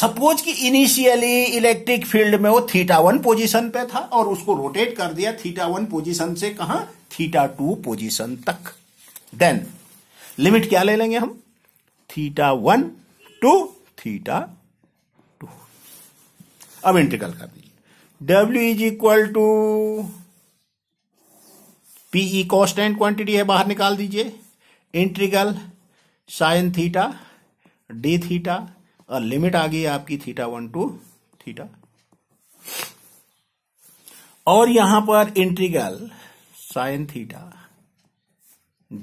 सपोज कि इनिशियली इलेक्ट्रिक फील्ड में वो थीटा वन पोजीशन पे था और उसको रोटेट कर दिया थीटा वन पोजीशन से कहा थीटा टू पोजीशन तक देन लिमिट क्या ले लेंगे हम theta one to theta two अब इंटीग्रल कर दीजिए W is equal to PE constant quantity है बाहर निकाल दीजिए integral sine theta d theta और लिमिट आ गई आपकी थीटा वन टू थीटा और यहां पर integral sine theta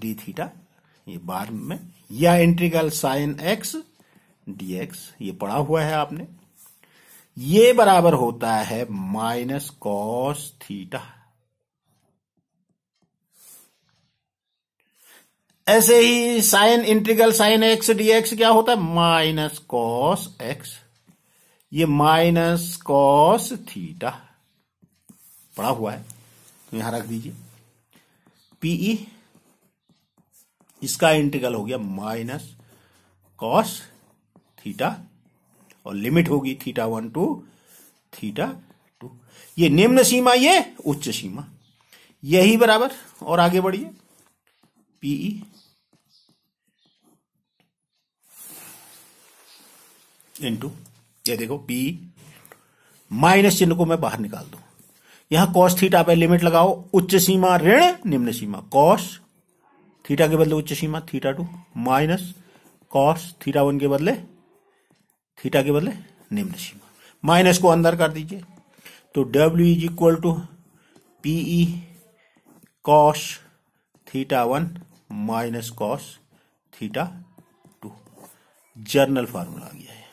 d theta ये बार में या इंटीग्रल साइन एक्स डीएक्स ये पढ़ा हुआ है आपने ये बराबर होता है माइनस कॉस थीटा ऐसे ही sine integral sine x dx क्या होता है माइनस कॉस एक्स ये माइनस कॉस थीटा पड़ा हुआ है तो यहां रख दीजिए पीई e, इसका इंटीग्रल हो गया माइनस कॉस थीटा और लिमिट होगी theta one to theta two ये निम्न सीमा ये उच्च सीमा यही बराबर और आगे बढ़िए पीई इंटू e। ये देखो पी e। माइनस चिन्ह को मैं बाहर निकाल दू यहां कॉस थीटा पे लिमिट लगाओ उच्च सीमा ऋण निम्न सीमा कॉस थीटा के बदले उच्च सीमा theta two minus cos theta one के बदले थीटा के बदले निम्न सीमा माइनस को अंदर कर दीजिए तो W is equal to PE cos theta one minus cos theta two general formula आ गया है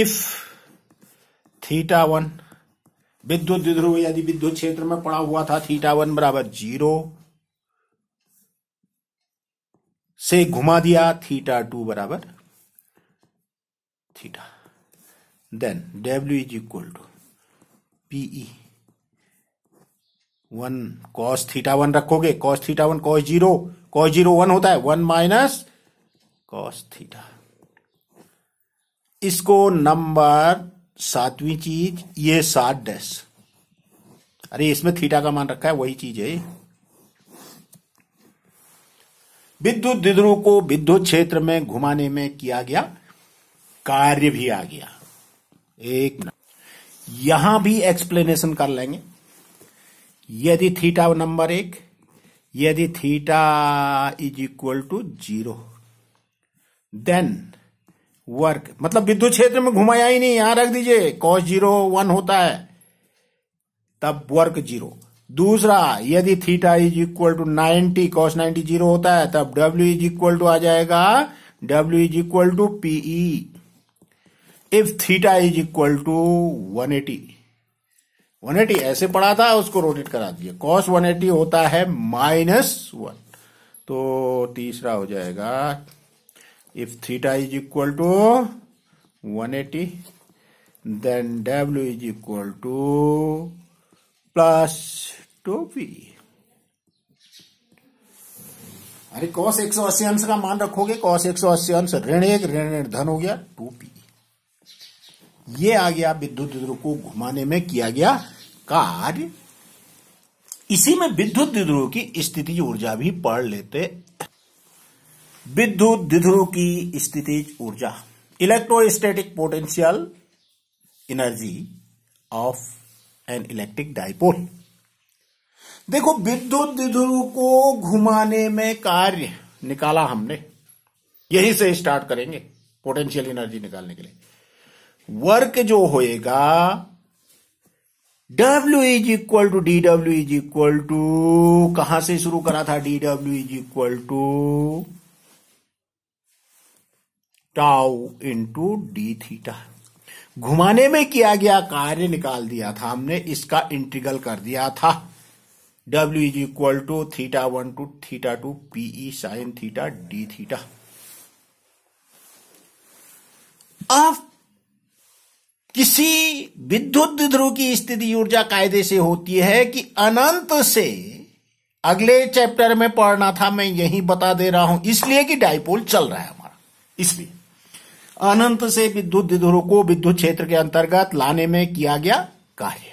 इफ थीटा वन विद्युत विद्रोह यदि विद्युत क्षेत्र में पड़ा हुआ था थीटा वन बराबर जीरो से घुमा दिया थीटा टू बराबर theta then W is equal to PE one cos theta one रखोगे cos theta one cos zero cos zero one होता है वन माइनस कॉस थीटा इसको नंबर सातवीं चीज ये सात डैश अरे इसमें थीटा का मान रखा है वही चीज है विद्युत द्विध्रुव को विद्युत क्षेत्र में घुमाने में किया गया कार्य भी आ गया एक मिनट यहां भी एक्सप्लेनेशन कर लेंगे यदि थीटा नंबर एक यदि theta is equal to zero then work मतलब विद्युत क्षेत्र में घुमाया ही नहीं यहां रख दीजिए कॉस जीरो वन होता है तब वर्क जीरो दूसरा यदि theta is equal to ninety cos ninety zero होता है तब डब्ल्यू इज इक्वल टू आ जाएगा W is equal to PE if theta is equal to one eighty one eighty ऐसे पढ़ा था उसको रोटेट करा दिया कॉस वन एटी होता है माइनस वन तो तीसरा हो जाएगा if theta is equal to one eighty then W is equal to plus two P अरे कॉस एक सौ अस्सी अंश का मान रखोगे कॉस एक सौ अस्सी अंश ऋण एक ऋण ऋण धन हो गया टू पी ये आ गया विद्युत ध्रुव को घुमाने में किया गया कार्य इसी में विद्युत ध्रुव की स्थिति ऊर्जा भी पढ़ लेते विद्युत ध्रुव की स्थिति ऊर्जा electrostatic potential energy of an electric dipole देखो विद्युत ध्रुव को घुमाने में कार्य निकाला हमने यही से स्टार्ट करेंगे पोटेंशियल एनर्जी निकालने के लिए वर्क जो होएगा W is equal to d W is equal to कहां से शुरू करा था d W is equal to tau into D theta घुमाने में किया गया कार्य निकाल दिया था हमने इसका इंटीग्रल कर दिया था W is equal to theta one to theta two PE sine theta d theta अब किसी विद्युत ध्रुव की स्थिति ऊर्जा कायदे से होती है कि अनंत से अगले चैप्टर में पढ़ना था मैं यही बता दे रहा हूं इसलिए कि डाइपोल चल रहा है हमारा इसलिए अनंत से विद्युत धुरों को विद्युत क्षेत्र के अंतर्गत लाने में किया गया कार्य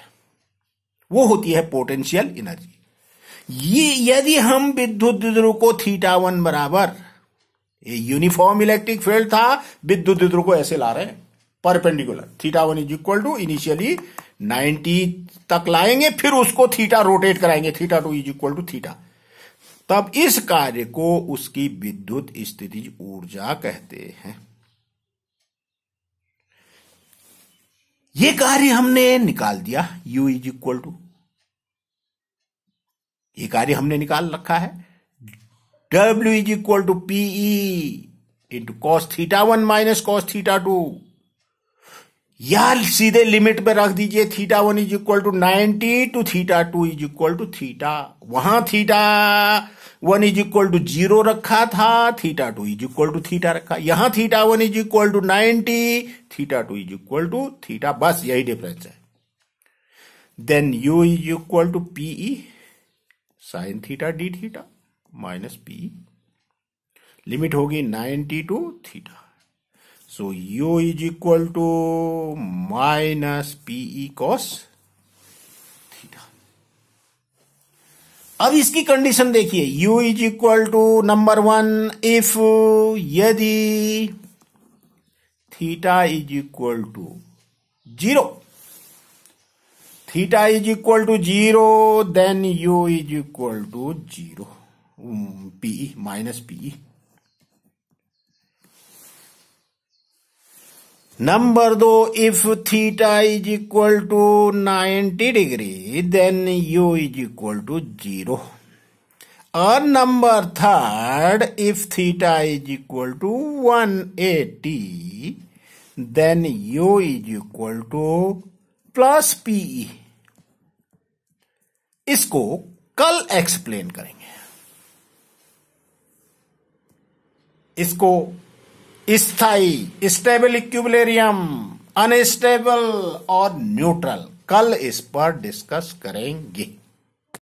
वो होती है पोटेंशियल एनर्जी ये यदि हम विद्युत ध्रुव को थीटा वन बराबर ये यूनिफॉर्म इलेक्ट्रिक फील्ड था विद्युत ध्रुव को ऐसे ला रहे हैं perpendicular theta one is equal to initially 90 तक लाएंगे फिर उसको थीटा रोटेट कराएंगे theta two is equal to theta तब इस कार्य को उसकी विद्युत स्थिति ऊर्जा कहते हैं ये कार्य हमने निकाल दिया u इज इक्वल टू ये कार्य हमने निकाल रखा है w is equal to P into cos theta one minus cos theta two या सीधे लिमिट में रख दीजिए theta one is equal to ninety to theta two is equal to theta वहां theta one is equal to zero रखा था theta two is equal to theta रखा यहां theta one is equal to ninety theta two is equal to theta बस यही difference है then U is equal to PE sine theta d theta minus P limit होगी ninety to theta so U is equal to minus PE cos अब इसकी condition देखिए u is equal to number one if यदि theta is equal to zero theta is equal to zero then u is equal to zero PE minus PE number दो if theta is equal to ninety degree then U is equal to zero और number third if theta is equal to one eighty then U is equal to plus PE इसको कल explain करेंगे इसको स्थाई stable equilibrium unstable और neutral कल इस पर डिस्कस करेंगे